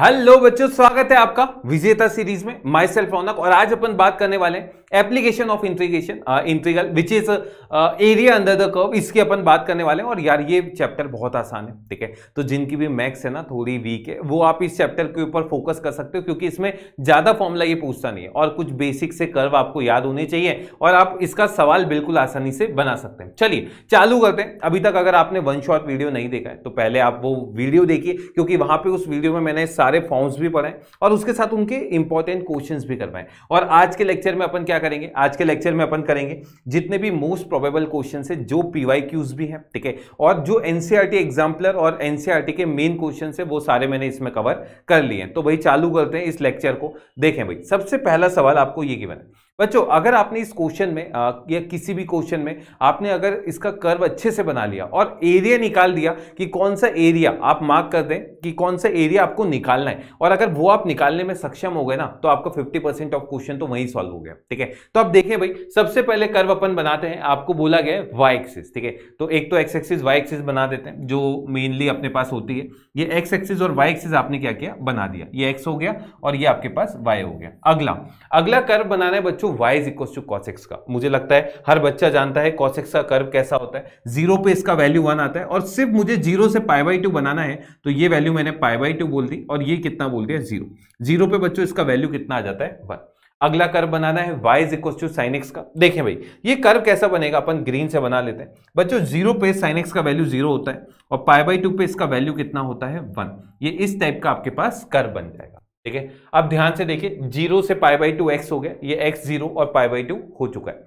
hello बच्चों स्वागत है आपका विजेता सीरीज में माई सेल्फ रौनक और आज अपन बात करने वाले हैं application of integration integral which is area under the curve इसकी अपन बात करने वाले हैं और यार ये चैप्टर बहुत आसान है ठीक है तो जिनकी भी मैथ्स है ना थोड़ी वीक है वो आप इस चैप्टर के ऊपर फोकस कर सकते हो क्योंकि इसमें ज़्यादा फॉर्मूला ये पूछता नहीं है और कुछ बेसिक से कर्व आपको याद होने चाहिए और आप इसका सवाल बिल्कुल आसानी से बना सकते हैं चलिए चालू करते हैं अभी तक अगर आपने वन शॉट वीडियो नहीं देखा है तो पहले आप वो वीडियो देखिए क्योंकि वहाँ पर उस वीडियो में मैंने सारे फॉर्म्स भी पढ़ाएं और उसके साथ उनके इंपॉर्टेंट क्वेश्चंस भी करवाएं और आज के लेक्चर में अपन क्या करेंगे आज के लेक्चर में अपन करेंगे जितने भी मोस्ट प्रोबेबल क्वेश्चन है जो पीवाई भी हैं ठीक है और जो एनसीआरटी एग्जाम्पलर e और एनसीआरटी e के मेन क्वेश्चन है वो सारे मैंने इसमें कवर कर लिए तो भाई चालू करते हैं इस लेक्चर को देखें भाई सबसे पहला सवाल आपको ये गिवन है बच्चों अगर आपने इस क्वेश्चन में आ, या किसी भी क्वेश्चन में आपने अगर इसका कर्व अच्छे से बना लिया और एरिया निकाल दिया कि कौन सा एरिया आप मार्क कर दें कि कौन सा एरिया आपको निकालना है और अगर वो आप निकालने में सक्षम हो गए ना तो आपका 50 परसेंट ऑफ क्वेश्चन तो वहीं सॉल्व हो गया ठीक है तो आप देखें भाई सबसे पहले कर्व अपन बनाते हैं आपको बोला गया वाई एक्सिस ठीक है तो एक तो एक्स एक्सिस वाई एक्सिस बना देते हैं जो मेनली अपने पास होती है ये एक्स एक्सिस और वाई एक्सिस आपने क्या किया बना दिया ये एक्स हो गया और ये आपके पास वाई हो गया अगला अगला कर्व बनाना है बच्चों to Y is equal to cos x का मुझे लगता है हर बच्चा जानता है कॉसेक्स का कर्व कैसा होता है जीरो पे इसका वैल्यू वन आता है और सिर्फ मुझे जीरो से पाई बाई टू बनाना है तो ये वैल्यू मैंने पाई बाई टू बोल दी और ये कितना बोल दिया जीरो जीरो पे बच्चों इसका वैल्यू कितना आ जाता है वन अगला कर्व बनाना है y is equal to sine X का देखें भाई ये कर्व कैसा बनेगा अपन ग्रीन से बना लेते हैं बच्चों जीरो पे साइन एक्स का वैल्यू जीरो होता है और पाई बाई टू पे इसका वैल्यू कितना होता है वन ये इस टाइप का आपके पास कर्व बन जाएगा ठीक है अब ध्यान से देखिए जीरो से पाई बाई टू एक्स हो गया ये एक्स जीरो और पाई बाई टू हो चुका है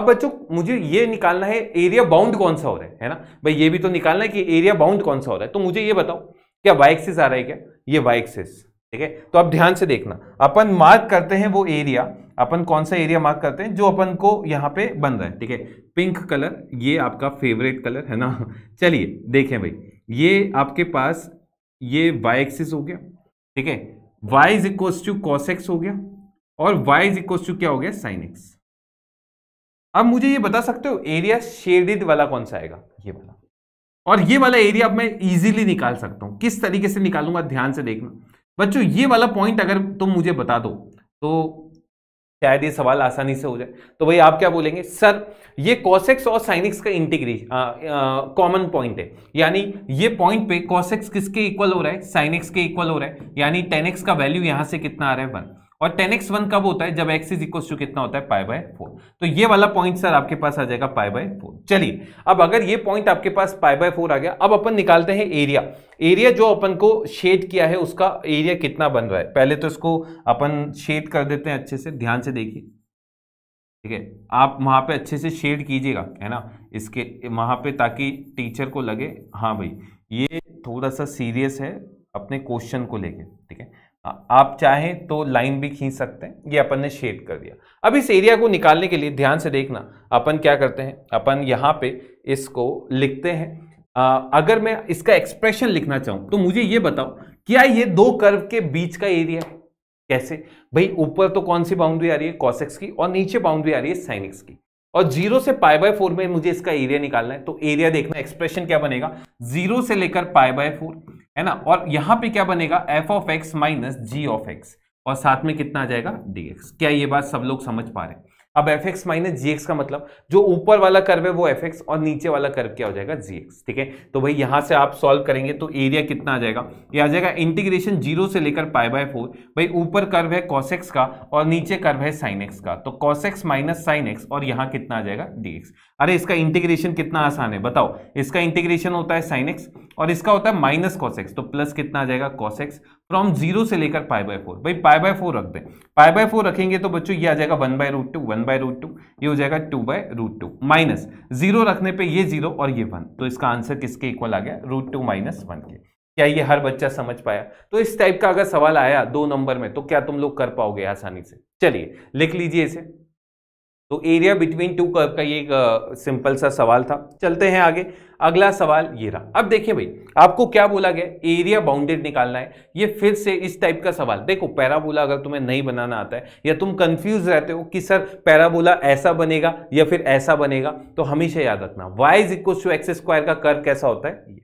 अब बच्चों मुझे ये निकालना है एरिया बाउंड कौन सा हो रहा है है ना भाई ये भी तो निकालना है कि एरिया बाउंड कौन सा हो रहा है तो मुझे ये बताओ क्या वाई एक्सिस आ रहा है क्या ये वाई एक्सिस ठीक है तो अब ध्यान से देखना अपन मार्क करते हैं वो एरिया अपन कौन सा एरिया मार्क करते हैं जो अपन को यहाँ पे बन रहा है ठीक है पिंक कलर ये आपका फेवरेट कलर है ना चलिए देखें भाई ये आपके पास ये वाई एक्सिस हो गया ठीक है Y is equal to cos X हो गया और वाई इज इक्व टू क्या हो गया साइन एक्स अब मुझे ये बता सकते हो एरिया शेडेड वाला कौन सा आएगा ये वाला और ये वाला एरिया अब मैं इजीली निकाल सकता हूं किस तरीके से निकालूंगा ध्यान से देखना बच्चों ये वाला पॉइंट अगर तुम मुझे बता दो तो शायद ये सवाल आसानी से हो जाए तो भाई आप क्या बोलेंगे सर ये कॉसेक्स और साइनिक्स का इंटीग्री कॉमन पॉइंट है यानी ये पॉइंट पे कॉसेक्स किसके इक्वल हो रहा है साइनिक्स के इक्वल हो रहा है यानी टेनिक्स का वैल्यू यहाँ से कितना आ रहा है वन और टेन एक्स वन कब होता है जब एक्स इज इक्वल टू कितना होता है पाई बाय फोर तो ये वाला पॉइंट सर आपके पास आ जाएगा पाई बाय फोर चलिए अब अगर ये पॉइंट आपके पास पाई बाय फोर आ गया अब अपन निकालते हैं एरिया एरिया जो अपन को शेड किया है उसका एरिया कितना बन रहा है पहले तो इसको अपन शेड कर देते हैं अच्छे से ध्यान से देखिए ठीक है आप वहां पर अच्छे से शेड कीजिएगा है ना इसके वहां पर ताकि टीचर को लगे हाँ भाई ये थोड़ा सा सीरियस है अपने क्वेश्चन को लेकर ठीक है आप चाहें तो लाइन भी खींच सकते हैं ये अपन ने शेड कर दिया अब इस एरिया को निकालने के लिए ध्यान से देखना अपन क्या करते हैं अपन यहाँ पे इसको लिखते हैं आ, अगर मैं इसका एक्सप्रेशन लिखना चाहूँ तो मुझे ये बताओ क्या ये दो कर्व के बीच का एरिया है कैसे भाई ऊपर तो कौन सी बाउंड्री आ रही है कॉसेक्स की और नीचे बाउंड्री आ रही है साइनिक्स की और जीरो से पाई बाय फोर में मुझे इसका एरिया निकालना है तो एरिया देखना एक्सप्रेशन क्या बनेगा जीरो से लेकर पाई बाय फोर है ना और यहां पे क्या बनेगा F of x minus G of X और साथ में कितना आ जाएगा डी एक्स क्या ये बात सब लोग समझ पा रहे हैं अब F X minus G X का मतलब जो ऊपर वाला कर्व है वो एफ एक्स और नीचे वाला कर्व क्या हो जाएगा जी एक्स ठीक है तो भाई यहां से आप सॉल्व करेंगे तो एरिया कितना आ जाएगा ये आ जाएगा इंटीग्रेशन जीरो से लेकर पाई बाय फोर भाई ऊपर कर्व है एक्स का और नीचे कर्व है साइन एक्स का तो कॉसेक्स माइनस साइन एक्स और यहाँ कितना आ जाएगा डी एक्स अरे इसका इंटीग्रेशन कितना आसान है बताओ इसका इंटीग्रेशन होता है साइन एक्स और इसका होता है माइनस कॉसेक्स तो प्लस कितना आ जाएगा कॉसेक्स फ्रॉम जीरो से लेकर पाई बाय फोर भाई पाई बाय फोर रख दें पाई बाय फोर रखेंगे तो बच्चों ये आ जाएगा one by root two one by root two ये हो जाएगा two by root two minus zero रखने पे ये जीरो और ये वन तो इसका आंसर किसके इक्वल आ गया रूट टू माइनस वन के क्या ये हर बच्चा समझ पाया तो इस टाइप का अगर सवाल आया दो नंबर में तो क्या तुम लोग कर पाओगे आसानी से चलिए लिख लीजिए इसे तो एरिया बिटवीन टू कर्व का ये एक सिंपल सा सवाल था चलते हैं आगे अगला सवाल ये रहा अब देखिए भाई आपको क्या बोला गया एरिया बाउंडेड निकालना है ये फिर से इस टाइप का सवाल देखो पैराबोला अगर तुम्हें नहीं बनाना आता है या तुम कंफ्यूज रहते हो कि सर पैराबोला ऐसा बनेगा या फिर ऐसा बनेगा तो हमेशा याद रखना y is equal to x square का कर कैसा होता है ये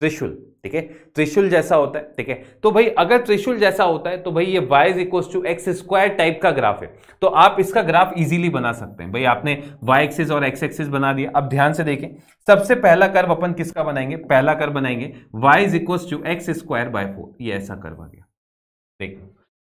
त्रिशूल ठीक है त्रिशूल जैसा होता है ठीक है तो भाई अगर त्रिशूल जैसा होता है तो भाई ये y is equal to x square type का ग्राफ है तो आप इसका ग्राफ इजीली बना सकते हैं भाई आपने वाई एक्सिस और एक्स एक्सिस बना दिया अब ध्यान से देखें सबसे पहला कर्व अपन किसका बनाएंगे पहला कर्व बनाएंगे y is equal to x square by four ये ऐसा कर्व आ गया ठीक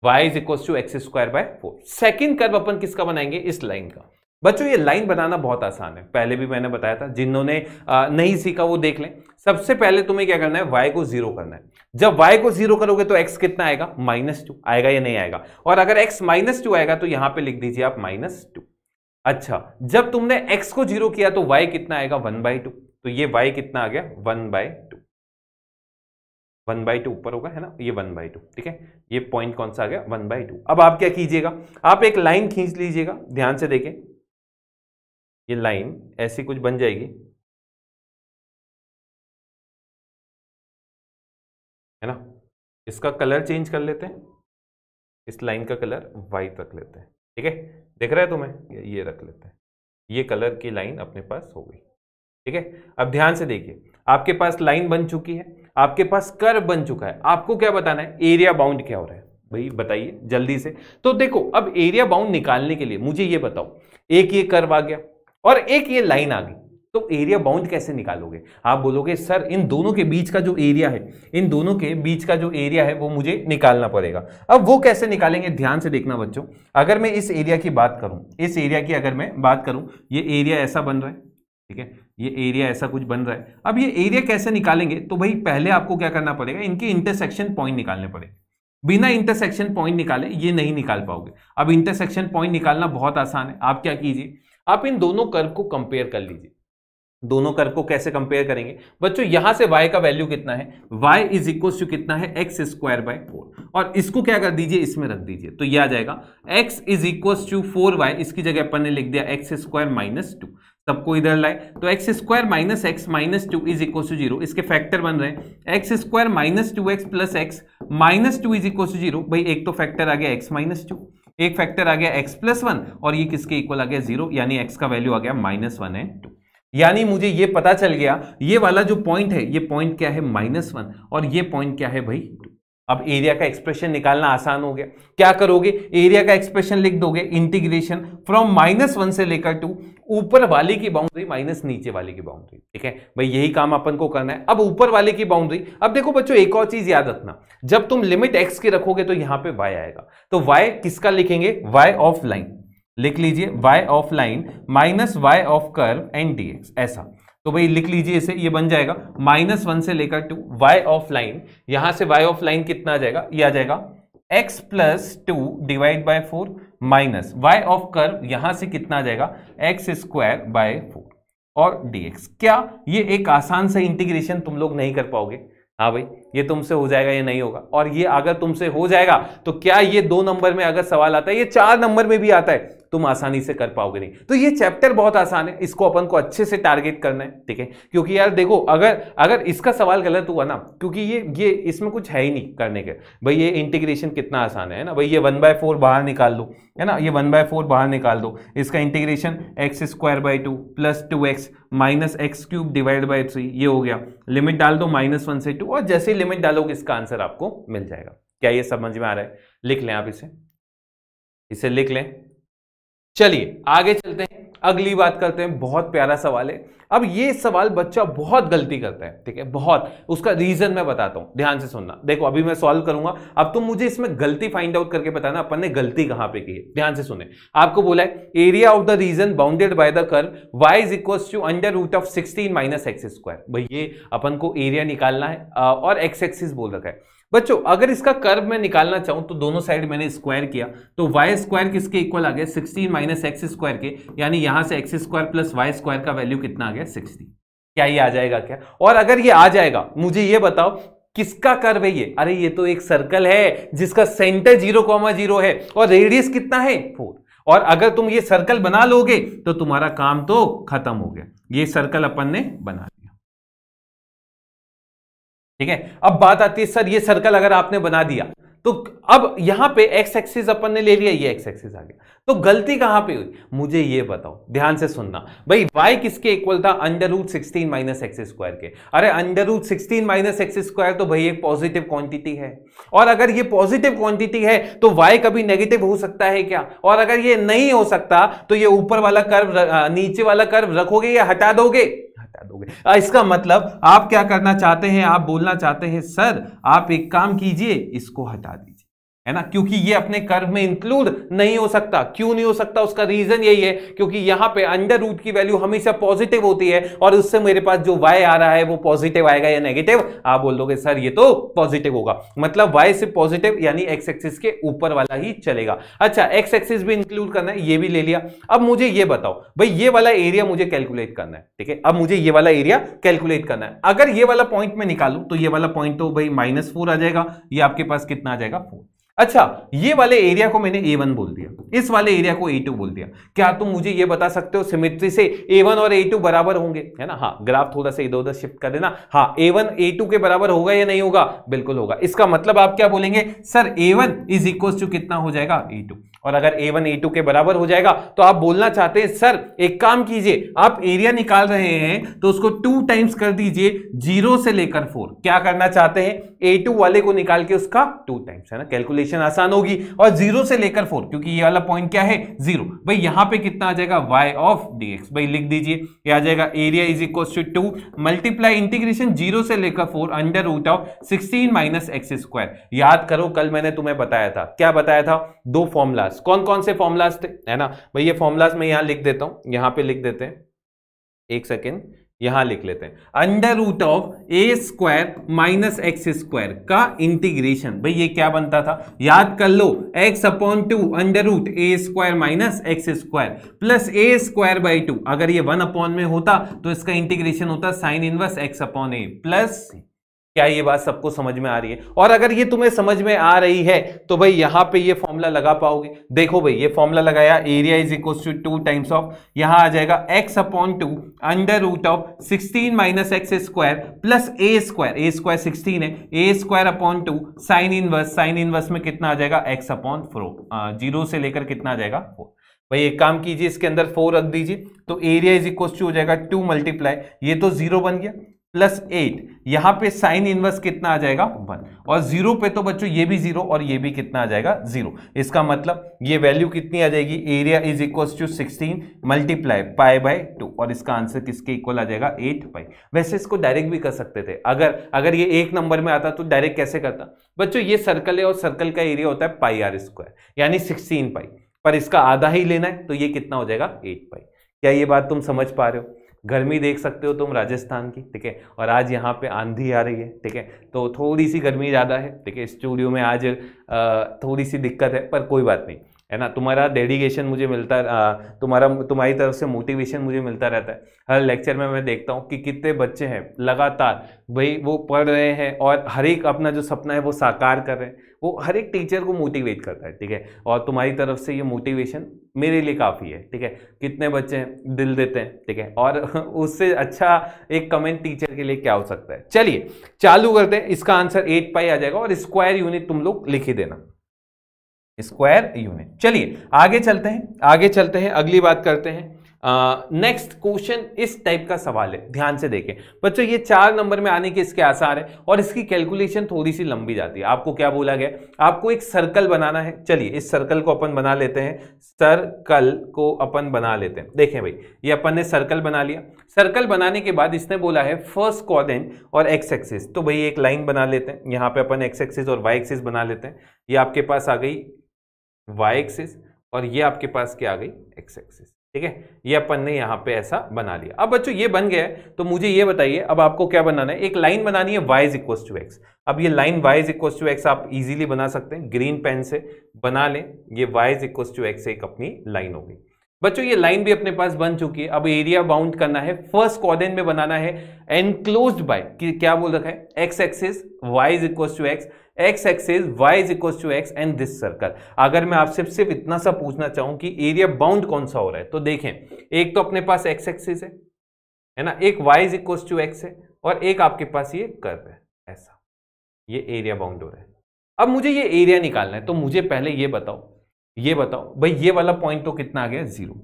y is equal to x square by four second curve अपन किसका बनाएंगे इस लाइन का बच्चों ये लाइन बनाना बहुत आसान है पहले भी मैंने बताया था जिन्होंने नहीं सीखा वो देख लें सबसे पहले तुम्हें क्या करना है वाई को जीरो करना है जब वाई को जीरो करोगे तो एक्स कितना आएगा माइनस टू आएगा या नहीं आएगा और अगर एक्स माइनस टू आएगा तो यहां पे लिख दीजिए आप माइनस टू अच्छा जब तुमने एक्स को जीरो किया तो वाई कितना आएगा वन बाई टू तो ये वाई कितना आ गया one by two one by two ऊपर होगा है ना ये वन बाई टू ठीक है ये पॉइंट कौन सा आ गया वन बाई टू अब आप क्या कीजिएगा आप एक लाइन खींच लीजिएगा ध्यान से देखें ये लाइन ऐसी कुछ बन जाएगी है ना इसका कलर चेंज कर लेते हैं इस लाइन का कलर वाइट रख लेते हैं ठीक है देख रहे हैं तुम्हें ये रख लेते हैं ये कलर की लाइन अपने पास हो गई ठीक है अब ध्यान से देखिए आपके पास लाइन बन चुकी है आपके पास कर बन चुका है आपको क्या बताना है एरिया बाउंड क्या हो रहा है भाई बताइए जल्दी से तो देखो अब एरिया बाउंड निकालने के लिए मुझे ये बताओ एक ये कर्व आ गया और एक ये लाइन आ गई तो एरिया बाउंड कैसे निकालोगे आप बोलोगे सर इन दोनों के बीच का जो एरिया है इन दोनों के बीच का जो एरिया है वो मुझे निकालना पड़ेगा अब वो कैसे निकालेंगे ध्यान से देखना बच्चों अगर मैं इस एरिया की बात करूं इस एरिया की अगर मैं बात करूं ये एरिया ऐसा बन रहा है ठीक है ये एरिया ऐसा कुछ बन रहा है अब ये एरिया कैसे निकालेंगे तो भाई पहले आपको क्या करना पड़ेगा इनके इंटरसेक्शन पॉइंट निकालने पड़ेंगे बिना इंटरसेक्शन पॉइंट निकाले ये नहीं निकाल पाओगे अब इंटरसेक्शन पॉइंट निकालना बहुत आसान है आप क्या कीजिए आप इन दोनों कर्व को कंपेयर कर लीजिए दोनों कर को कैसे कंपेयर करेंगे बच्चों यहां से y का वैल्यू कितना है y इज इक्व टू कितना है एक्स स्क्वायर बाय फोर और इसको क्या कर दीजिए इसमें रख दीजिए तो ये आ जाएगा x is equal to four y इसकी जगह अपन ने लिख दिया एक्स स्क्वायर माइनस टू सबको इधर लाए तो x square minus x minus two is equal to zero इसके फैक्टर बन रहे हैं x square minus two x plus x minus two is equal to zero भाई एक तो फैक्टर आ गया एक्स माइनस टू एक फैक्टर आ गया एक्स प्लस वन और ये किसके इक्वल आ गया जीरो यानी एक्स का वैल्यू आ गया माइनस वन है टू यानी मुझे ये पता चल गया ये वाला जो पॉइंट है ये पॉइंट क्या है माइनस वन और ये पॉइंट क्या है भाई टू अब एरिया का एक्सप्रेशन निकालना आसान हो गया क्या करोगे एरिया का एक्सप्रेशन लिख दोगे इंटीग्रेशन फ्रॉम माइनस वन से लेकर टू ऊपर वाले की बाउंड्री माइनस नीचे वाले की बाउंड्री ठीक है भाई यही काम अपन को करना है अब ऊपर वाले की बाउंड्री अब देखो बच्चों एक और चीज याद रखना जब तुम लिमिट एक्स की रखोगे तो यहां पे वाई आएगा तो वाई किसका लिखेंगे वाई ऑफ लाइन लिख लीजिए y of line minus y of curve and d ऐसा तो भाई लिख लीजिए इसे ये बन जाएगा माइनस वन से लेकर टू y ऑफ लाइन यहां से y ऑफ लाइन कितना आ जाएगा ये आ जाएगा x plus two divide by four minus y of curve यहां से कितना आ जाएगा एक्स स्क्वायर बाय फोर और dx क्या ये एक आसान सा इंटीग्रेशन तुम लोग नहीं कर पाओगे हाँ भाई ये तुमसे हो जाएगा या नहीं होगा और ये अगर तुमसे हो जाएगा तो क्या ये दो नंबर में अगर सवाल आता है ये चार नंबर में भी आता है तुम आसानी से कर पाओगे नहीं तो ये चैप्टर बहुत आसान है इसको अपन को अच्छे से टारगेट करना है ठीक है क्योंकि यार देखो अगर अगर इसका सवाल गलत हुआ ना क्योंकि ये ये इसमें कुछ है ही नहीं करने के भाई ये इंटीग्रेशन कितना आसान है ना भाई ये वन बाय फोर बाहर निकाल दो है ना ये वन बाय फोर बाहर निकाल दो इसका integration x square by two plus two x minus x cube divide by three ये हो गया लिमिट डाल दो माइनस वन से टू और जैसे ही लिमिट डालोगे इसका आंसर आपको मिल जाएगा क्या ये समझ में आ रहा है लिख लें आप इसे इसे लिख लें चलिए आगे चलते हैं अगली बात करते हैं बहुत प्यारा सवाल है अब ये सवाल बच्चा बहुत गलती करता है ठीक है बहुत उसका रीजन मैं बताता हूं ध्यान से सुनना देखो अभी मैं सॉल्व करूंगा अब तुम मुझे इसमें गलती फाइंड आउट करके बताना अपन ने गलती कहां पे की है ध्यान से सुने आपको बोला है area of the region bounded by the curve y is to under root of sixteen minus x square भाई ये अपन को एरिया निकालना है और एक्स एक्सिस बोल रखा है बच्चों अगर इसका कर्व मैं निकालना चाहूं तो दोनों साइड मैंने स्क्वायर किया तो वाई स्क्वायर किसके इक्वल आ गया सिक्सटीन माइनस एक्स स्क्वायर के यानी यहां से x square plus y square का वैल्यू कितना आ गया सिक्सटी क्या ये आ जाएगा क्या और अगर ये आ जाएगा मुझे ये बताओ किसका कर्व है ये अरे ये तो एक सर्कल है जिसका सेंटर जीरो कॉमा जीरो है और रेडियस कितना है फोर और अगर तुम ये सर्कल बना लोगे तो तुम्हारा काम तो खत्म हो गया ये सर्कल अपन ने बना ठीक है अब बात आती है सर ये सर्कल अगर आपने बना दिया तो अब यहां पे एक्स एक्सिस अपन ने ले लिया ये एक्स एक्सिस आ गया तो गलती कहां पे हुई मुझे ये बताओ ध्यान से सुनना भाई वाई किसके इक्वल था under root sixteen minus x square के अरे under root sixteen minus x square तो भाई एक पॉजिटिव क्वांटिटी है और अगर ये पॉजिटिव क्वांटिटी है तो वाई कभी नेगेटिव हो सकता है क्या और अगर ये नहीं हो सकता तो ये ऊपर वाला कर्व नीचे वाला कर्व रखोगे या हटा दोगे दोगे इसका मतलब आप क्या करना चाहते हैं आप बोलना चाहते हैं सर आप एक काम कीजिए इसको हटा दीजिए है ना क्योंकि ये अपने कर्व में इंक्लूड नहीं हो सकता क्यों नहीं हो सकता उसका रीजन यही है क्योंकि यहां पे अंडर रूट की वैल्यू हमेशा पॉजिटिव होती है और उससे मेरे पास जो y आ रहा है वो पॉजिटिव आएगा या नेगेटिव आप बोल दोगे सर ये तो पॉजिटिव होगा मतलब y से पॉजिटिव यानी x एक्सिस के ऊपर वाला ही चलेगा अच्छा x एक्सिस भी इंक्लूड करना है ये भी ले लिया अब मुझे ये बताओ भाई ये वाला एरिया मुझे कैलकुलेट करना है ठीक है अब मुझे ये वाला एरिया कैलकुलेट करना है अगर ये वाला पॉइंट में निकालू तो ये वाला पॉइंट तो भाई माइनस आ जाएगा ये आपके पास कितना आ जाएगा फोर अच्छा ये वाले एरिया को मैंने ए वन बोल दिया इस वाले एरिया को ए टू बोल दिया क्या तुम मुझे ये बता सकते हो सिमेट्री से ए वन और ए टू बराबर होंगे है ना हाँ ग्राफ थोड़ा सा इधर उधर शिफ्ट कर देना हाँ ए वन ए टू के बराबर होगा या नहीं होगा बिल्कुल होगा इसका मतलब आप क्या बोलेंगे sir a one is equal to कितना हो जाएगा ए टू और अगर ए वन के बराबर हो जाएगा तो आप बोलना चाहते हैं सर एक काम कीजिए आप एरिया निकाल रहे हैं तो उसको टू टाइम्स कर दीजिए जीरो से लेकर फोर क्या करना चाहते हैं ए वाले को निकाल के उसका टू टाइम्स है ना कैलकुलेशन आसान होगी और जीरो से लेकर फोर क्योंकि ये वाला पॉइंट क्या है जीरो भाई यहां पे कितना आ जाएगा वाई ऑफ डी एक्स भाई लिख दीजिए ये आ जाएगा area is equal to two multiply integration zero से लेकर four under root of sixteen minus x square याद करो कल मैंने तुम्हें बताया था क्या बताया था दो फॉर्मुलाज फॉर्मूलाज कौन कौन से फॉर्मूलाज थे है ना भाई ये फॉर्मूलाज मैं यहां लिख देता हूं यहां पे लिख देते हैं एक सेकेंड यहां लिख लेते हैं under root of a square minus x square का इंटीग्रेशन भाई ये क्या बनता था याद कर लो x upon two under root a square minus x square plus a square by two अगर ये वन अपॉन में होता तो इसका इंटीग्रेशन होता sine inverse x upon a plus क्या ये बात सबको समझ में आ रही है और अगर ये तुम्हें समझ में आ रही है तो भाई यहाँ पे ये फॉर्मूला लगा पाओगे देखो भाई ये फॉर्मूला लगाया area is equal to two times of यहाँ आ जाएगा x upon two under root of sixteen minus x square plus a square a square sixteen है a square upon two sine inverse sine inverse में कितना आ जाएगा x upon four zero से लेकर कितना आ जाएगा फोर भाई एक काम कीजिए इसके अंदर फोर रख दीजिए तो एरिया इज इक्व टू हो जाएगा टू मल्टीप्लाई ये तो जीरो बन गया प्लस एट यहां पे साइन इनवर्स कितना आ जाएगा वन और जीरो पे तो बच्चों ये भी जीरो और ये भी कितना आ जाएगा जीरो इसका मतलब ये वैल्यू कितनी आ जाएगी area is equal to sixteen multiply pi by two और इसका आंसर किसके इक्वल आ जाएगा एट पाई वैसे इसको डायरेक्ट भी कर सकते थे अगर अगर ये एक नंबर में आता तो डायरेक्ट कैसे करता बच्चों ये सर्कल है और सर्कल का एरिया होता है पाई आर स्क्वायर यानी सिक्सटीन पाई पर इसका आधा ही लेना है तो ये कितना हो जाएगा एट पाई क्या ये बात तुम समझ पा रहे हो गर्मी देख सकते हो तुम राजस्थान की ठीक है और आज यहाँ पे आंधी आ रही है ठीक है तो थोड़ी सी गर्मी ज़्यादा है ठीक है स्टूडियो में आज थोड़ी सी दिक्कत है पर कोई बात नहीं है ना तुम्हारा डेडिकेशन मुझे मिलता तुम्हारा तुम्हारी तरफ से मोटिवेशन मुझे मिलता रहता है हर लेक्चर में मैं देखता हूँ कि कितने बच्चे हैं लगातार भाई वो पढ़ रहे हैं और हर एक अपना जो सपना है वो साकार कर रहे हैं वो हर एक टीचर को मोटिवेट करता है ठीक है और तुम्हारी तरफ से ये मोटिवेशन मेरे लिए काफ़ी है ठीक है कितने बच्चे दिल देते हैं ठीक है और उससे अच्छा एक कमेंट टीचर के लिए क्या हो सकता है चलिए चालू करते हैं इसका आंसर एट पाई आ जाएगा और स्क्वायर यूनिट तुम लोग लिख ही देना स्क्वायर यूनिट चलिए आगे चलते हैं आगे चलते हैं अगली बात करते हैं नेक्स्ट uh, क्वेश्चन इस टाइप का सवाल है ध्यान से देखें बच्चों ये चार नंबर में आने के इसके आसार है और इसकी कैलकुलेशन थोड़ी सी लंबी जाती है आपको क्या बोला गया आपको एक सर्कल बनाना है चलिए इस सर्कल को अपन बना लेते हैं सर्कल को अपन बना लेते हैं देखें भाई ये अपन ने सर्कल बना लिया सर्कल बनाने के बाद इसने बोला है फर्स्ट कॉर्डेंट और एक्स एक्सिस तो भाई एक लाइन बना लेते हैं यहाँ पे अपन एक्स एक्सिस और वाई एक्सिस बना लेते हैं ये आपके पास आ गई वाई एक्सिस और ये आपके पास क्या आ गई एक्स एक्सिस ठीक है ये अपन ने यहाँ पे ऐसा बना लिया अब बच्चों ये बन गया है तो मुझे ये बताइए अब आपको क्या बनाना है एक लाइन बनानी है वाइज इक्व टू एक्स अब ये line y is equal to x आप इजीली बना सकते हैं ग्रीन पेन से बना लें ये वाइज इक्व टू एक्स एक अपनी लाइन होगी बच्चों ये लाइन भी अपने पास बन चुकी है अब एरिया बाउंड करना है फर्स्ट कॉर्डेन में बनाना है एनक्लोज बाय क्या बोल रखा है x axis y is equal to x x axes y is equal to x and this circle अगर मैं आपसे सिर्फ इतना सा पूछना चाहूं कि एरिया बाउंड कौन सा हो रहा है तो देखें एक तो अपने पास एक्स एक्सेज है है ना एक y is equal to x है और एक आपके पास ये कर्व है ऐसा ये एरिया बाउंड हो रहा है अब मुझे ये एरिया निकालना है तो मुझे पहले ये बताओ ये बताओ भाई ये वाला पॉइंट तो कितना आ गया जीरो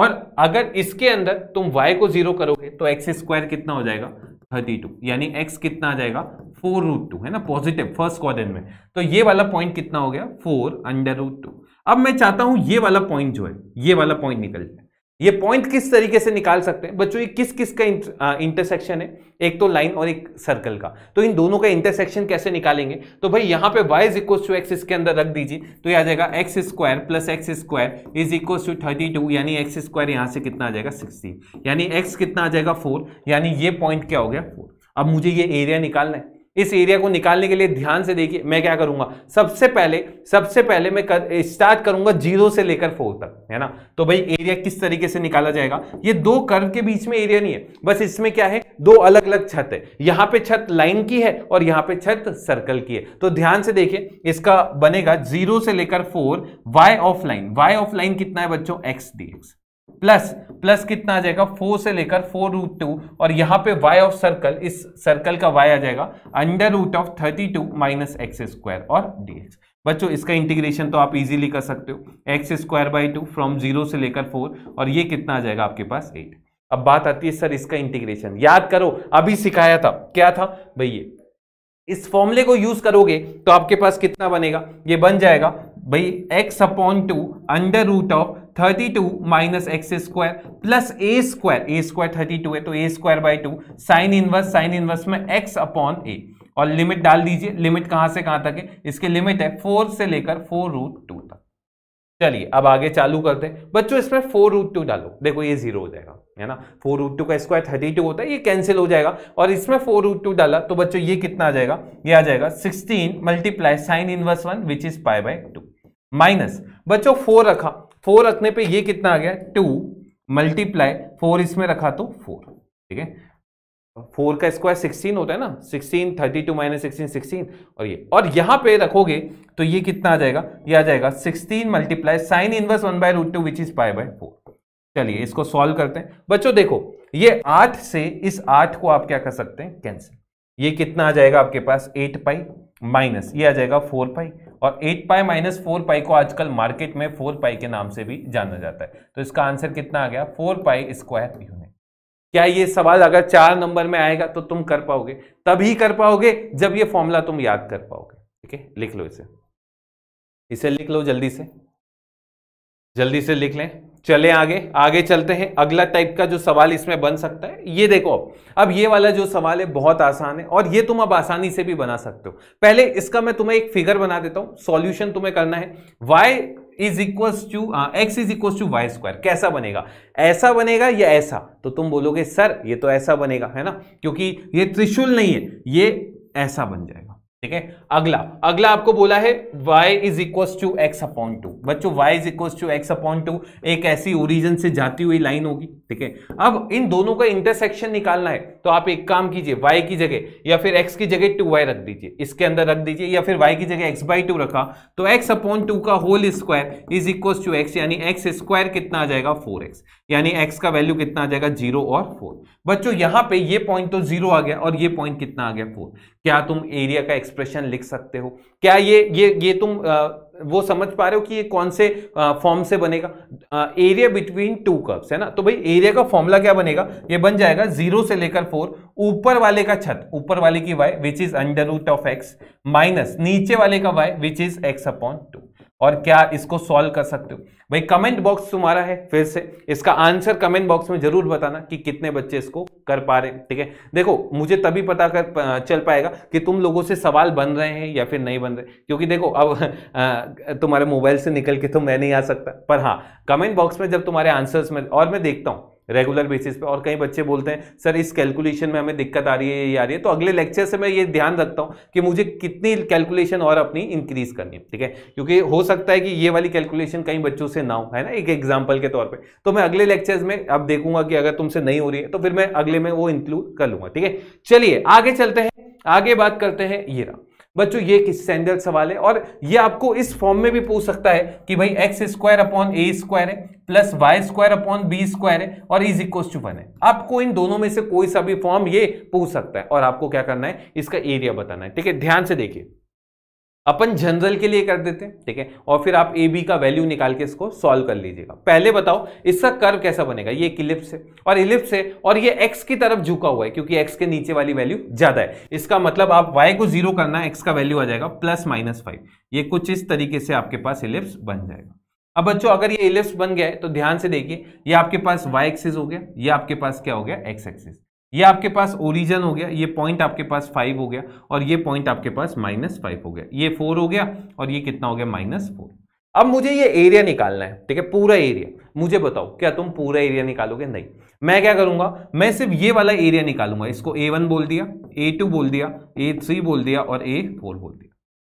और अगर इसके अंदर तुम y को जीरो करोगे तो एक्स स्क्वायर कितना हो जाएगा थर्टी टू यानी एक्स कितना आ जाएगा फोर रूट टू है ना पॉजिटिव फर्स्ट क्वार में तो ये वाला पॉइंट कितना हो गया फोर अंडर रूट टू अब मैं चाहता हूं ये वाला पॉइंट जो है ये वाला पॉइंट निकल जाए ये पॉइंट किस तरीके से निकाल सकते हैं बच्चों ये किस किस का इंटरसेक्शन है एक तो लाइन और एक सर्कल का तो इन दोनों का इंटरसेक्शन कैसे निकालेंगे तो भाई यहाँ पे y is equal to x इसके अंदर रख दीजिए तो ये आ जाएगा x square plus x square is equal to thirty two यानी एक्स स्क्वायर यहाँ से कितना आ जाएगा सिक्सटी यानी एक्स कितना आ जाएगा फोर यानी ये पॉइंट क्या हो गया फोर अब मुझे ये एरिया निकालना है इस एरिया को निकालने के लिए ध्यान से देखिए मैं क्या करूंगा सबसे पहले सबसे पहले मैं कर, स्टार्ट करूंगा जीरो से लेकर फोर तक है ना तो भाई एरिया किस तरीके से निकाला जाएगा ये दो कर्व के बीच में एरिया नहीं है बस इसमें क्या है दो अलग अलग छत है यहां पे छत लाइन की है और यहां पे छत सर्कल की है तो ध्यान से देखिए इसका बनेगा जीरो से लेकर four y of line y of line कितना है बच्चों x d x plus plus कितना आ जाएगा फोर से लेकर फोर रूट टू और यहां पे वाई ऑफ सर्कल इस सर्कल का वाई आ जाएगा under root of thirty two minus x square और डी एक्स बच्चों इसका इंटीग्रेशन तो आप इजीली कर सकते हो x square by two from zero से लेकर फोर और ये कितना आ जाएगा आपके पास एट अब बात आती है सर इसका इंटीग्रेशन याद करो अभी सिखाया था क्या था भैया इस फॉर्मूले को यूज करोगे तो आपके पास कितना बनेगा ये बन जाएगा भाई x upon two under root of thirty two minus x square plus a square a square thirty two है तो a square by two sine inverse sine inverse में एक्स अपॉन ए और लिमिट डाल दीजिए लिमिट कहां से कहां तक है इसके लिमिट है फोर से लेकर फोर रूट टू तक चलिए अब आगे चालू करते हैं बच्चों इसमें फोर रूट टू डालो देखो ये जीरो हो जाएगा है ना फोर रूट टू का स्क्वायर थर्टी टू होता है ये कैंसिल हो जाएगा और इसमें फोर रूट टू डाला तो बच्चों ये कितना आ जाएगा ये आ जाएगा sixteen multiply sine inverse one which is pi by two minus बच्चों फोर रखा फोर रखने पे ये कितना आ गया टू मल्टीप्लाई फोर इसमें रखा तो फोर ठीक है फोर का स्क्वायर सिक्सटीन होता है ना sixteen thirty two minus sixteen sixteen और ये और यहां पे रखोगे तो ये कितना आ जाएगा ये आ जाएगा sixteen multiply sine inverse one by root two which is pi by four चलिए इसको सॉल्व करते हैं बच्चों देखो ये आठ से इस आठ को आप क्या कर सकते हैं कैंसिल ये कितना आ जाएगा आपके पास एट पाई माइनस ये आ जाएगा फोर पाई और eight pi minus four pi को आजकल मार्केट में फोर पाई के नाम से भी जाना जाता है तो इसका आंसर कितना आ गया फोर पाई स्क्वायर यूनिट क्या ये सवाल अगर चार नंबर में आएगा तो तुम कर पाओगे तभी कर पाओगे जब ये फॉर्मूला तुम याद कर पाओगे ठीक है लिख लो इसे इसे लिख लो जल्दी से जल्दी से लिख लें चले आगे आगे चलते हैं अगला टाइप का जो सवाल इसमें बन सकता है ये देखो अब ये वाला जो सवाल है बहुत आसान है और ये तुम अब आसानी से भी बना सकते हो पहले इसका मैं तुम्हें एक फिगर बना देता हूं सॉल्यूशन तुम्हें करना है Y is equal to x is equal to y square कैसा बनेगा ऐसा बनेगा या ऐसा तो तुम बोलोगे सर ये तो ऐसा बनेगा है ना क्योंकि ये त्रिशूल नहीं है ये ऐसा बन जाएगा ठीक है अगला अगला आपको बोला है y is equal to x upon two बच्चो y is equal to x upon two एक ऐसी ओरिजिन से जाती हुई लाइन होगी ठीक है अब इन दोनों का इंटरसेक्शन निकालना है तो आप एक काम कीजिए y की जगह या फिर x की जगह 2y रख दीजिए इसके अंदर रख दीजिए या फिर y की जगह x बाई टू रखा तो x अपॉइंट टू का whole square is equal to x यानी एक्स स्क्वायर कितना आ जाएगा फोर एक्स यानी एक्स का वैल्यू कितना आ जाएगा जीरो और फोर बच्चों यहां पे ये पॉइंट तो जीरो आ गया और ये पॉइंट कितना आ गया फोर क्या तुम एरिया का एक्सप्रेशन लिख सकते हो क्या ये ये ये तुम आ, वो समझ पा रहे हो कि ये कौन से फॉर्म से बनेगा एरिया बिटवीन टू कर्व्स है ना तो भाई एरिया का फॉर्मूला क्या बनेगा ये बन जाएगा जीरो से लेकर फोर ऊपर वाले का छत ऊपर वाले की y which is under root of x minus नीचे वाले का y which is x upon two और क्या इसको सॉल्व कर सकते हो भाई कमेंट बॉक्स तुम्हारा है फिर से इसका आंसर कमेंट बॉक्स में जरूर बताना कि कितने बच्चे इसको कर पा रहे ठीक है देखो मुझे तभी पता कर चल पाएगा कि तुम लोगों से सवाल बन रहे हैं या फिर नहीं बन रहे क्योंकि देखो अब तुम्हारे मोबाइल से निकल के तो मैं नहीं आ सकता पर हाँ कमेंट बॉक्स में जब तुम्हारे आंसर्स में और मैं देखता हूँ रेगुलर बेसिस पे और कई बच्चे बोलते हैं सर इस कैलकुलेशन में हमें दिक्कत आ रही है ये आ रही है तो अगले लेक्चर से मैं ये ध्यान रखता हूँ कि मुझे कितनी कैलकुलेशन और अपनी इंक्रीज करनी है ठीक है क्योंकि हो सकता है कि ये वाली कैलकुलेशन कई बच्चों से ना हो है ना एक एग्जाम्पल के तौर पर तो मैं अगले लेक्चर्स में अब देखूंगा कि अगर तुमसे नहीं हो रही है तो फिर मैं अगले में वो इंक्लूड कर लूंगा ठीक है चलिए आगे चलते हैं आगे बात करते हैं ये रहा बच्चों ये किस अंदर सवाल है और ये आपको इस फॉर्म में भी पूछ सकता है कि भाई x square upon a square है plus y square upon b square है और इज इक्व टू वन है आपको इन दोनों में से कोई सा भी फॉर्म ये पूछ सकता है और आपको क्या करना है इसका एरिया बताना है ठीक है ध्यान से देखिए अपन जनरल के लिए कर देते हैं ठीक है और फिर आप ए बी का वैल्यू निकाल के इसको सॉल्व कर लीजिएगा पहले बताओ इसका कर्व कैसा बनेगा ये एक इलिप्स है और इलिप्स है और ये एक्स की तरफ झुका हुआ है क्योंकि एक्स के नीचे वाली वैल्यू ज्यादा है इसका मतलब आप वाई को जीरो करना एक्स का वैल्यू आ जाएगा प्लस माइनस फाइव ये कुछ इस तरीके से आपके पास इलिप्स बन जाएगा अब बच्चों अगर ये इलिप्स बन गया है तो ध्यान से देखिए ये आपके पास वाई एक्सिस हो गया ये आपके पास क्या हो गया एक्स एक्सिस ये आपके पास ओरिजन हो गया ये पॉइंट आपके पास फाइव हो गया और ये पॉइंट आपके पास माइनस फाइव हो गया ये फोर हो गया और ये कितना हो गया माइनस फोर अब मुझे ये एरिया निकालना है ठीक है पूरा एरिया मुझे बताओ क्या तुम पूरा एरिया निकालोगे नहीं मैं क्या करूंगा मैं सिर्फ ये वाला एरिया निकालूंगा इसको ए वन बोल दिया ए टू बोल दिया ए थ्री बोल दिया और ए फोर बोल दिया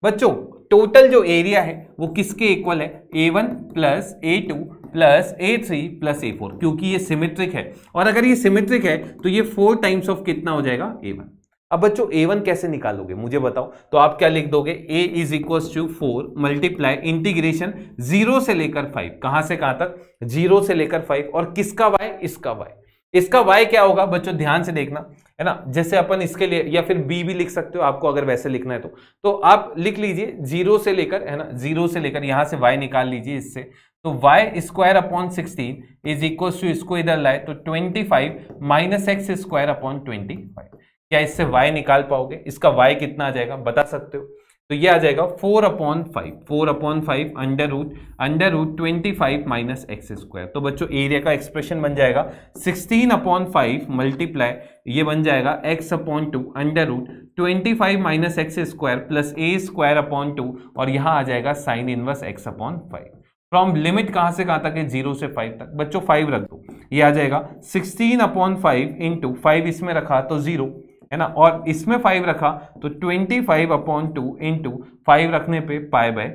बच्चों टोटल जो एरिया है वो किसके इक्वल है a one plus a two plus a three plus a four क्योंकि ये सिमेट्रिक है और अगर ये सिमेट्रिक है तो ये फोर टाइम्स ऑफ कितना हो जाएगा ए वन अब बच्चों ए वन कैसे निकालोगे मुझे बताओ तो आप क्या लिख दोगे a is equal to four multiply integration zero से लेकर फाइव कहां से कहां तक जीरो से लेकर फाइव और किसका वाई इसका वाई इसका वाई क्या होगा बच्चों ध्यान से देखना है ना जैसे अपन इसके लिए या फिर बी भी लिख सकते हो आपको अगर वैसे लिखना है तो तो आप लिख लीजिए जीरो से लेकर है ना जीरो से लेकर यहाँ से वाई निकाल लीजिए इससे तो y square upon sixteen is equal to इसको इधर लाए तो twenty five minus x square upon twenty five क्या इससे वाई निकाल पाओगे इसका वाई कितना आ जाएगा बता सकते हो तो ये आ जाएगा four upon five four upon five under root under root twenty five minus x square तो बच्चों एरिया का एक्सप्रेशन बन जाएगा सिक्सटीन अपॉन फाइव मल्टीप्लाई ये बन जाएगा x upon two under root twenty five minus x square plus a square upon two और यहाँ आ जाएगा sine inverse x upon five from limit कहाँ से कहाँ तक है जीरो से फाइव तक बच्चों फाइव रख दो ये आ जाएगा sixteen upon five into five इसमें रखा तो जीरो है ना और इसमें फाइव रखा तो twenty five upon two into five रखने पे पाए बाय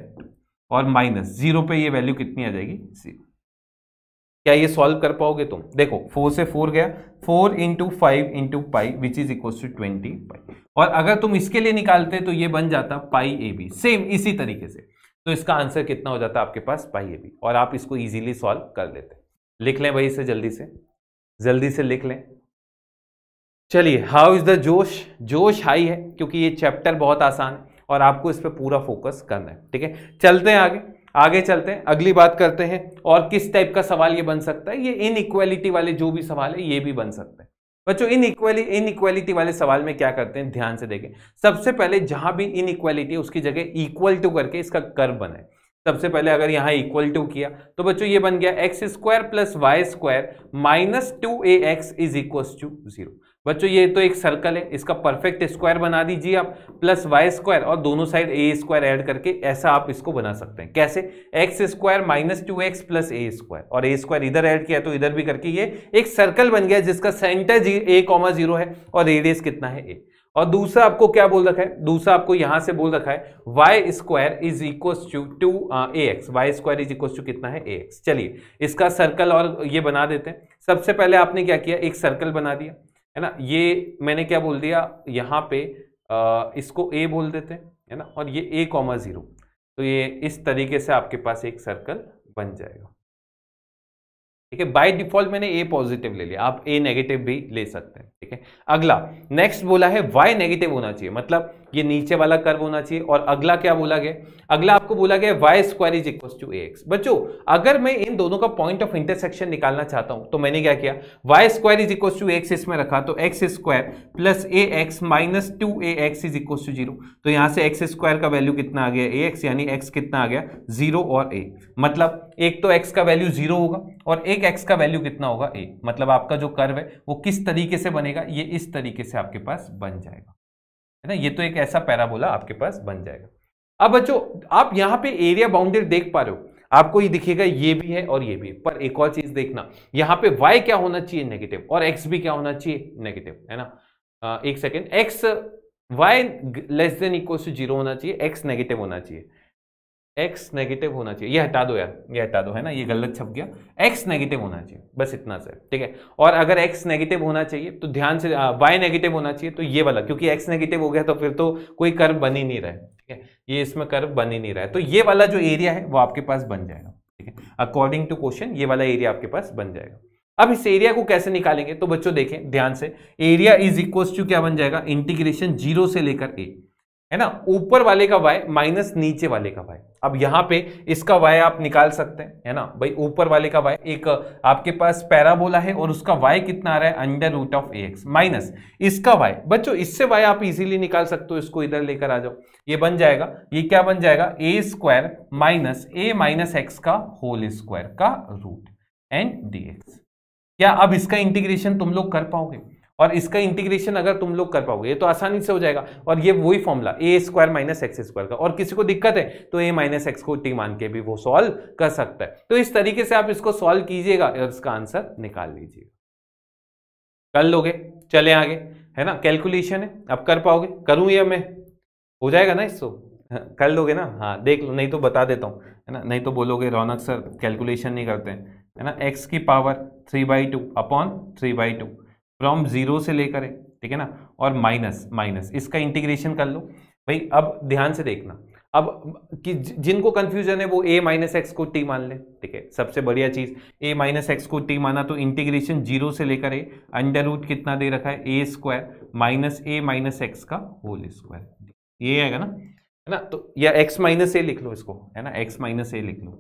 और माइनस जीरो पे ये वैल्यू कितनी आ जाएगी जीरो क्या ये सॉल्व कर पाओगे तुम देखो फोर से फोर गया four into five into pi which is equal to twenty pi और अगर तुम इसके लिए निकालते तो ये बन जाता पाई ए बी सेम इसी तरीके से तो इसका आंसर कितना हो जाता आपके पास पाई ए बी और आप इसको इजीली सॉल्व कर लेते लिख लें भाई इसे जल्दी से जल्दी से लिख लें चलिए हाउ इज़ द जोश जोश हाई है क्योंकि ये चैप्टर बहुत आसान है और आपको इस पर पूरा फोकस करना है ठीक है चलते हैं आगे आगे चलते हैं अगली बात करते हैं और किस टाइप का सवाल ये बन सकता है ये इनइक्वालिटी वाले जो भी सवाल है ये भी बन सकते हैं बच्चों इन इन इनइक्वालिटी वाले सवाल में क्या करते हैं ध्यान से देखें सबसे पहले जहां भी इनइक्वालिटी है उसकी जगह इक्वल टू करके इसका कर्व बनाए सबसे पहले अगर यहाँ इक्वल टू किया तो बच्चों ये बन गया x square plus y square minus two a x is equal to zero बच्चों ये तो एक सर्कल है इसका परफेक्ट स्क्वायर बना दीजिए आप प्लस वाई स्क्वायर और दोनों साइड ए स्क्वायर एड करके ऐसा आप इसको बना सकते हैं कैसे x square minus two x plus a square और ए स्क्वायर इधर ऐड किया तो इधर भी करके ये एक सर्कल बन गया जिसका सेंटर ए कॉमा जीरो है और रेडियस कितना है ए और दूसरा आपको क्या बोल रखा है दूसरा आपको यहां से बोल रखा है y square is equal to two a x y square is equal to कितना है ए एक्स चलिए इसका सर्कल और ये बना देते हैं सबसे पहले आपने क्या किया एक सर्कल बना दिया है ना ये मैंने क्या बोल दिया यहाँ पे आ, uh, इसको ए बोल देते हैं है ना और ये ए कॉमा जीरो तो ये इस तरीके से आपके पास एक सर्कल बन जाएगा ठीक है बाय डिफॉल्ट मैंने ए पॉजिटिव ले लिया आप ए नेगेटिव भी ले सकते हैं ठीक है अगला नेक्स्ट बोला है वाई नेगेटिव होना चाहिए मतलब ये नीचे वाला कर्व होना चाहिए और अगला क्या बोला गया अगला आपको बोला गया y square is equal to a x बच्चों अगर मैं इन दोनों का पॉइंट ऑफ इंटरसेक्शन निकालना चाहता हूं तो मैंने क्या किया y square is equal to x इसमें रखा तो x square plus a x minus two a x is equal to zero तो यहां से एक्स स्क्वायर का वैल्यू कितना आ गया ए एक्स यानी एक्स कितना आ गया जीरो और ए मतलब एक तो एक्स का वैल्यू जीरो होगा और एक एक्स का वैल्यू कितना होगा ए मतलब आपका जो कर्व है वो किस तरीके से बनेगा ये इस तरीके से आपके पास बन जाएगा है ना ये तो एक ऐसा पैराबोला आपके पास बन जाएगा अब बच्चों आप यहाँ पे एरिया बाउंडेड देख पा रहे हो आपको ये दिखेगा ये भी है और ये भी पर एक और चीज देखना यहाँ पे y क्या होना चाहिए नेगेटिव और x भी क्या होना चाहिए नेगेटिव है ना एक second x y less than equal to zero होना चाहिए x नेगेटिव होना चाहिए एक्स नेगेटिव होना चाहिए ये हटा दो यार ये हटा दो है ना ये गलत छप गया एक्स नेगेटिव होना चाहिए बस इतना सर ठीक है और अगर एक्स नेगेटिव होना चाहिए तो ध्यान से वाई नेगेटिव होना चाहिए तो ये वाला क्योंकि एक्स नेगेटिव हो गया तो फिर तो कोई कर्व बन ही नहीं रहा है ठीक है ये इसमें कर्व बन ही नहीं रहा है तो ये वाला जो एरिया है वो आपके पास बन जाएगा ठीक है अकॉर्डिंग टू क्वेश्चन ये वाला एरिया आपके पास बन जाएगा अब इस एरिया को कैसे निकालेंगे तो बच्चों देखें ध्यान से एरिया इज इक्वल टू क्या बन जाएगा इंटीग्रेशन जीरो से लेकर ए है ना ऊपर वाले का वाई माइनस नीचे वाले का वाई अब यहां पे इसका वाई आप निकाल सकते हैं है ना भाई ऊपर वाले का वाई एक आपके पास पैराबोला है और उसका वाई कितना आ रहा है under root of a x minus इसका वाई बच्चों इससे वाई आप इजीली निकाल सकते हो इसको इधर लेकर आ जाओ ये बन जाएगा ये क्या बन जाएगा a square minus a minus x का होल स्क्वायर का रूट एंड डी क्या अब इसका इंटीग्रेशन तुम लोग कर पाओगे और इसका इंटीग्रेशन अगर तुम लोग कर पाओगे ये तो आसानी से हो जाएगा और ये वही formula a square minus x square का और किसी को दिक्कत है तो ए माइनस एक्स को टी मान के भी वो सॉल्व कर सकता है तो इस तरीके से आप इसको सॉल्व कीजिएगा और इसका आंसर निकाल लीजिएगा कर लोगे चले आगे है ना कैलकुलेशन है अब कर पाओगे करूँ या मैं हो जाएगा ना इसको कर लोगे ना हाँ देख लो नहीं तो बता देता हूँ है ना नहीं तो बोलोगे रौनक सर कैलकुलेशन नहीं करते हैं है ना एक्स की power three by two upon three by two from zero से लेकर है ठीक है ना और माइनस माइनस इसका इंटीग्रेशन कर लो भाई अब ध्यान से देखना अब कि जिनको कन्फ्यूजन है वो ए माइनस एक्स को टी मान ले ठीक है सबसे बढ़िया चीज़ ए माइनस एक्स को टी माना तो इंटीग्रेशन जीरो से लेकर ए अंडर रूट कितना दे रखा है a square minus a minus x का होल स्क्वायर ये आएगा ना है ना तो या एक्स माइनस ए लिख लो इसको है ना एक्स माइनस ए लिख लो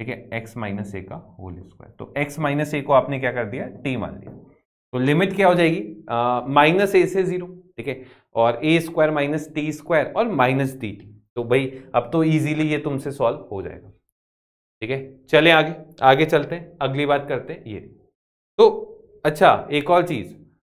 ठीक है एक्स माइनस ए का होल स्क्वायर तो एक्स माइनस ए को आपने क्या कर दिया टी मान लिया तो लिमिट क्या हो जाएगी माइनस ए से जीरो ठीक है और a square minus t square और माइनस डी टी तो भाई अब तो इजीली ये तुमसे सॉल्व हो जाएगा ठीक है चले आगे आगे चलते हैं अगली बात करते हैं ये तो अच्छा एक और चीज़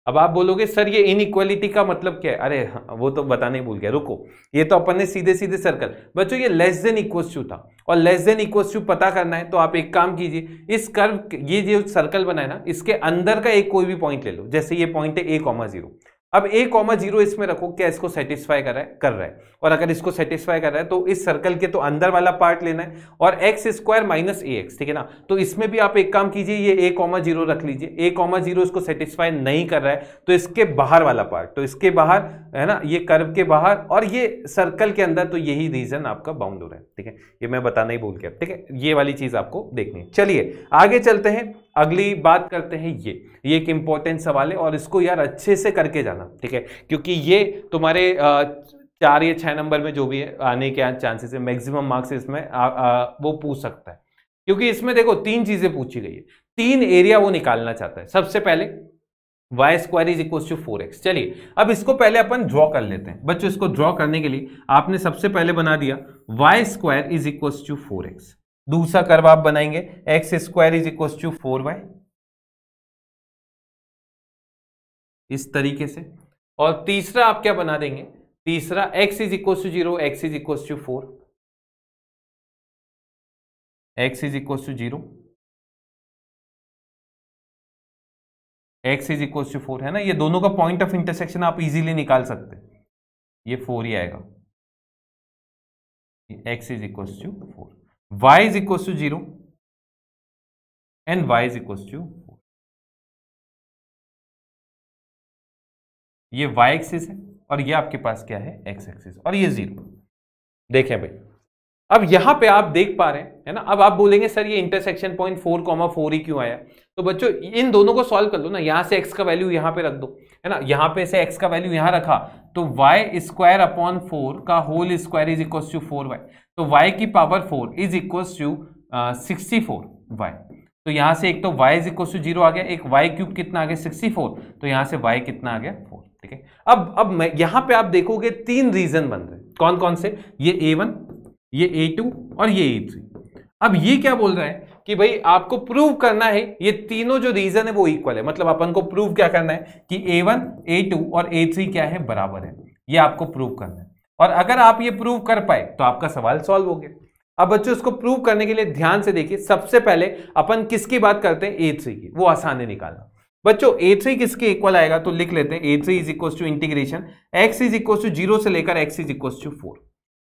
अब आप बोलोगे सर ये इनइक्वालिटी का मतलब क्या है अरे हाँ, वो तो बताने भूल गया रुको ये तो अपन ने सीधे सीधे सर्कल बच्चों ये लेस देन इक्वस टू था और लेस देन इक्वस टू पता करना है तो आप एक काम कीजिए इस कर्व ये जो सर्कल बनाए ना इसके अंदर का एक कोई भी पॉइंट ले लो जैसे ये पॉइंट है ए कॉमा जीरो अब ए कॉमा जीरो इसमें रखो क्या इसको सेटिस्फाई कर रहा है कर रहा है और अगर इसको सेटिस्फाई कर रहा है तो इस सर्कल के तो अंदर वाला पार्ट लेना है और x square minus a x ठीक है ना तो इसमें भी आप एक काम कीजिए ये ए कॉमा जीरो रख लीजिए ए कॉमा जीरो इसको सेटिस्फाई नहीं कर रहा है तो इसके बाहर वाला पार्ट तो इसके बाहर है ना ये कर्व के बाहर और ये सर्कल के अंदर तो यही रीजन आपका बाउंड हो रहा है ठीक है ये मैं बताना ही भूल गया ठीक है ये वाली चीज आपको देखनी है चलिए आगे चलते हैं अगली बात करते हैं ये ये एक इंपॉर्टेंट सवाल है और इसको यार अच्छे से करके जाना ठीक है क्योंकि ये तुम्हारे चार या छः नंबर में जो भी है आने के चांसेस है मैक्सिमम मार्क्स इसमें आ, आ, वो पूछ सकता है क्योंकि इसमें देखो तीन चीज़ें पूछी गई है तीन एरिया वो निकालना चाहता है सबसे पहले y square is equal to four x चलिए अब इसको पहले अपन ड्रॉ कर लेते हैं बच्चों इसको ड्रॉ करने के लिए आपने सबसे पहले बना दिया y square is equal to four x दूसरा कर्व आप बनाएंगे x square is equal to four y इस तरीके से और तीसरा आप क्या बना देंगे तीसरा x is equal to zero x is equal to four x is equal to zero x is equal to four है ना ये दोनों का पॉइंट ऑफ इंटरसेक्शन आप इजीली निकाल सकते हैं ये फोर ही आएगा x is equal to four y is equal to zero and y is equal to four ये y एक्सिस है और ये आपके पास क्या है x एक्सिस और ये जीरो देखें भाई अब यहां पे आप देख पा रहे हैं है ना अब आप बोलेंगे सर ये intersection point four comma four ही क्यों आया तो बच्चों इन दोनों को सॉल्व कर लो ना यहां से x का वैल्यू यहां पे रख दो है ना यहाँ पे से x का वैल्यू यहाँ रखा तो y स्क्वायर अपॉन फोर का whole square is equal to four y तो y की power four is equal to sixty four y तो यहाँ से एक तो y is equal to zero आ गया एक y क्यूब कितना आ गया सिक्सटी फोर तो यहाँ से y कितना आ गया फोर ठीक है अब अब मैं यहाँ पे आप देखोगे तीन रीजन बन रहे कौन कौन से ये ए वन ये ए टू और ये ए थ्री अब ये क्या बोल रहा है कि भाई आपको प्रूव करना है ये तीनों जो रीजन है वो इक्वल है मतलब अपन को प्रूव क्या करना है कि ए वन ए टू और ए थ्री क्या है बराबर है ये आपको प्रूव करना है और अगर आप ये प्रूव कर पाए तो आपका सवाल सॉल्व हो गया अब बच्चों इसको प्रूव करने के लिए ध्यान से देखिए सबसे पहले अपन किसकी बात करते हैं ए थ्री की वो आसान है निकालना बच्चों ए थ्री किसके इक्वल आएगा तो लिख लेते हैं a three is equal to integration x is equal to zero से लेकर x is equal to four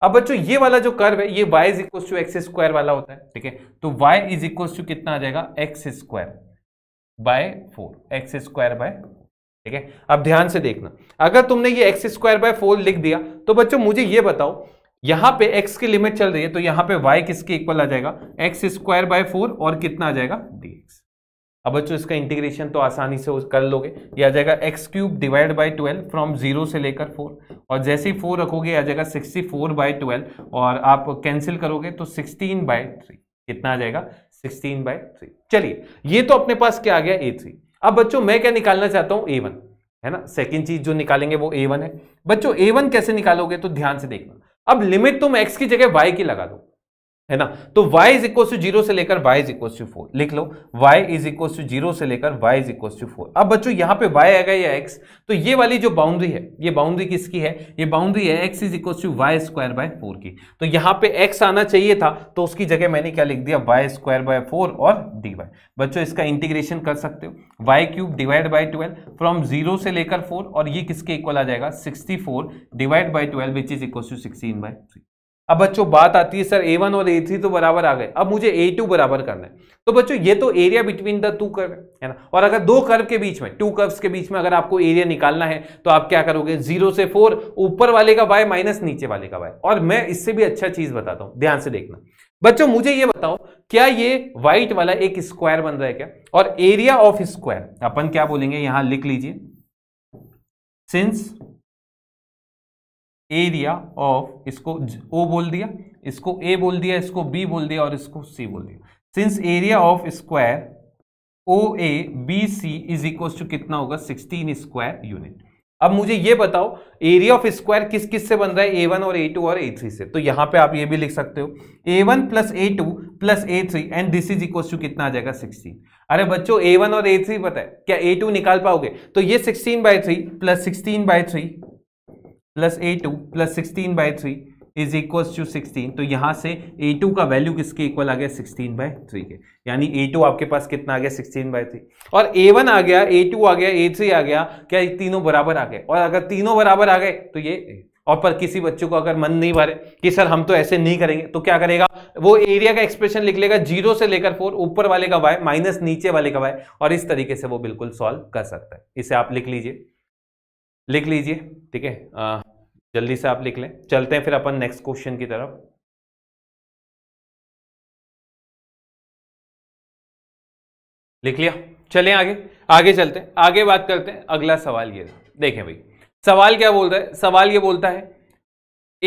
अब बच्चों ये वाला जो कर्व है ये y is equal to x square वाला होता है ठीक है तो y इज इक्व टू कितना आ जाएगा x square by four x square by ठीक है अब ध्यान से देखना अगर तुमने ये एक्स स्क्वायर बाय फोर लिख दिया तो बच्चों मुझे ये बताओ यहां पे x की लिमिट चल रही है तो यहां पे y किसके इक्वल आ जाएगा एक्स स्क्वायर बाय फोर और कितना आ जाएगा एक्स अब बच्चों इसका इंटीग्रेशन तो आसानी से कर लोगे ये आ जाएगा x cube divide by twelve from zero से लेकर फोर और जैसे ही फोर रखोगे आ जाएगा सिक्सटी फोर बाई ट्वेल्व और आप कैंसिल करोगे तो सिक्सटीन बाई थ्री कितना आ जाएगा सिक्सटीन बाई थ्री चलिए ये तो अपने पास क्या आ गया ए थ्री अब बच्चों मैं क्या निकालना चाहता हूँ ए वन है ना सेकेंड चीज जो निकालेंगे वो ए वन है बच्चों ए वन कैसे निकालोगे तो ध्यान से देखना अब लिमिट तुम एक्स की जगह वाई की लगा दो है ना तो y is equal to zero से लेकर y is equal to four लिख लो y is equal to zero से लेकर y is equal to four अब बच्चों यहां पे y आएगा या x तो ये वाली जो बाउंड्री है ये बाउंड्री किसकी है ये बाउंड्री है x is equal to y square by four की तो यहां पे x आना चाहिए था तो उसकी जगह मैंने क्या लिख दिया वाई स्क्वायर बाय फोर और dy बच्चों इसका इंटीग्रेशन कर सकते हो y cube divide by twelve from zero से लेकर फोर और ये किसके इक्वल आ जाएगा sixty four divide by twelve which is equal to sixteen by three अब बच्चों बात आती है सर ए वन और ए थ्री तो बराबर आ गए अब मुझे ए टू बराबर करना है तो बच्चों ये तो area between the two curve है ना और अगर दो कर्व के बीच में टू कर्व्स के बीच में अगर आपको एरिया निकालना है तो आप क्या करोगे जीरो से फोर ऊपर वाले का वाई माइनस नीचे वाले का वाई और मैं इससे भी अच्छा चीज बताता हूं ध्यान से देखना बच्चों मुझे ये बताओ क्या ये व्हाइट वाला एक स्क्वायर बन रहा है क्या और एरिया ऑफ स्क्वायर अपन क्या बोलेंगे यहां लिख लीजिए सिंस एरिया ऑफ इसको ओ बोल दिया इसको ए बोल दिया इसको बी बोल दिया और इसको सी बोल दिया since area of square O A B C is equal to कितना होगा 16 स्क्वायर यूनिट अब मुझे ये बताओ एरिया ऑफ स्क्वायर किस किस से बन रहा है ए वन और ए टू और ए थ्री से तो यहां पे आप ये भी लिख सकते हो a one plus a two plus a three and this is equal to कितना आ जाएगा सिक्सटीन अरे बच्चों ए वन और ए थ्री पता है क्या ए टू निकाल पाओगे तो ये sixteen by three plus sixteen by three plus a two plus sixteen by three is equal to sixteen तो यहाँ से ए टू का वैल्यू किसके इक्वल आ गया सिक्सटीन बाई थ्री के यानी ए टू आपके पास कितना आ गया सिक्सटीन बाई थ्री और ए वन आ गया ए टू आ गया ए थ्री आ गया क्या तीनों बराबर आ गए और अगर तीनों बराबर आ गए तो ये और पर किसी बच्चों को अगर मन नहीं भरे कि सर हम तो ऐसे नहीं करेंगे तो क्या करेगा वो एरिया का एक्सप्रेशन लिख लेगा जीरो से लेकर फोर ऊपर वाले का वाई माइनस नीचे वाले का वाई और इस तरीके से वो बिल्कुल सॉल्व कर सकता है इसे आप लिख लीजिए लिख लीजिए ठीक है जल्दी से आप लिख लें चलते हैं फिर अपन नेक्स्ट क्वेश्चन की तरफ लिख लिया चलें आगे आगे चलते हैं आगे बात करते हैं अगला सवाल ये देखें भाई सवाल क्या बोलता है सवाल ये बोलता है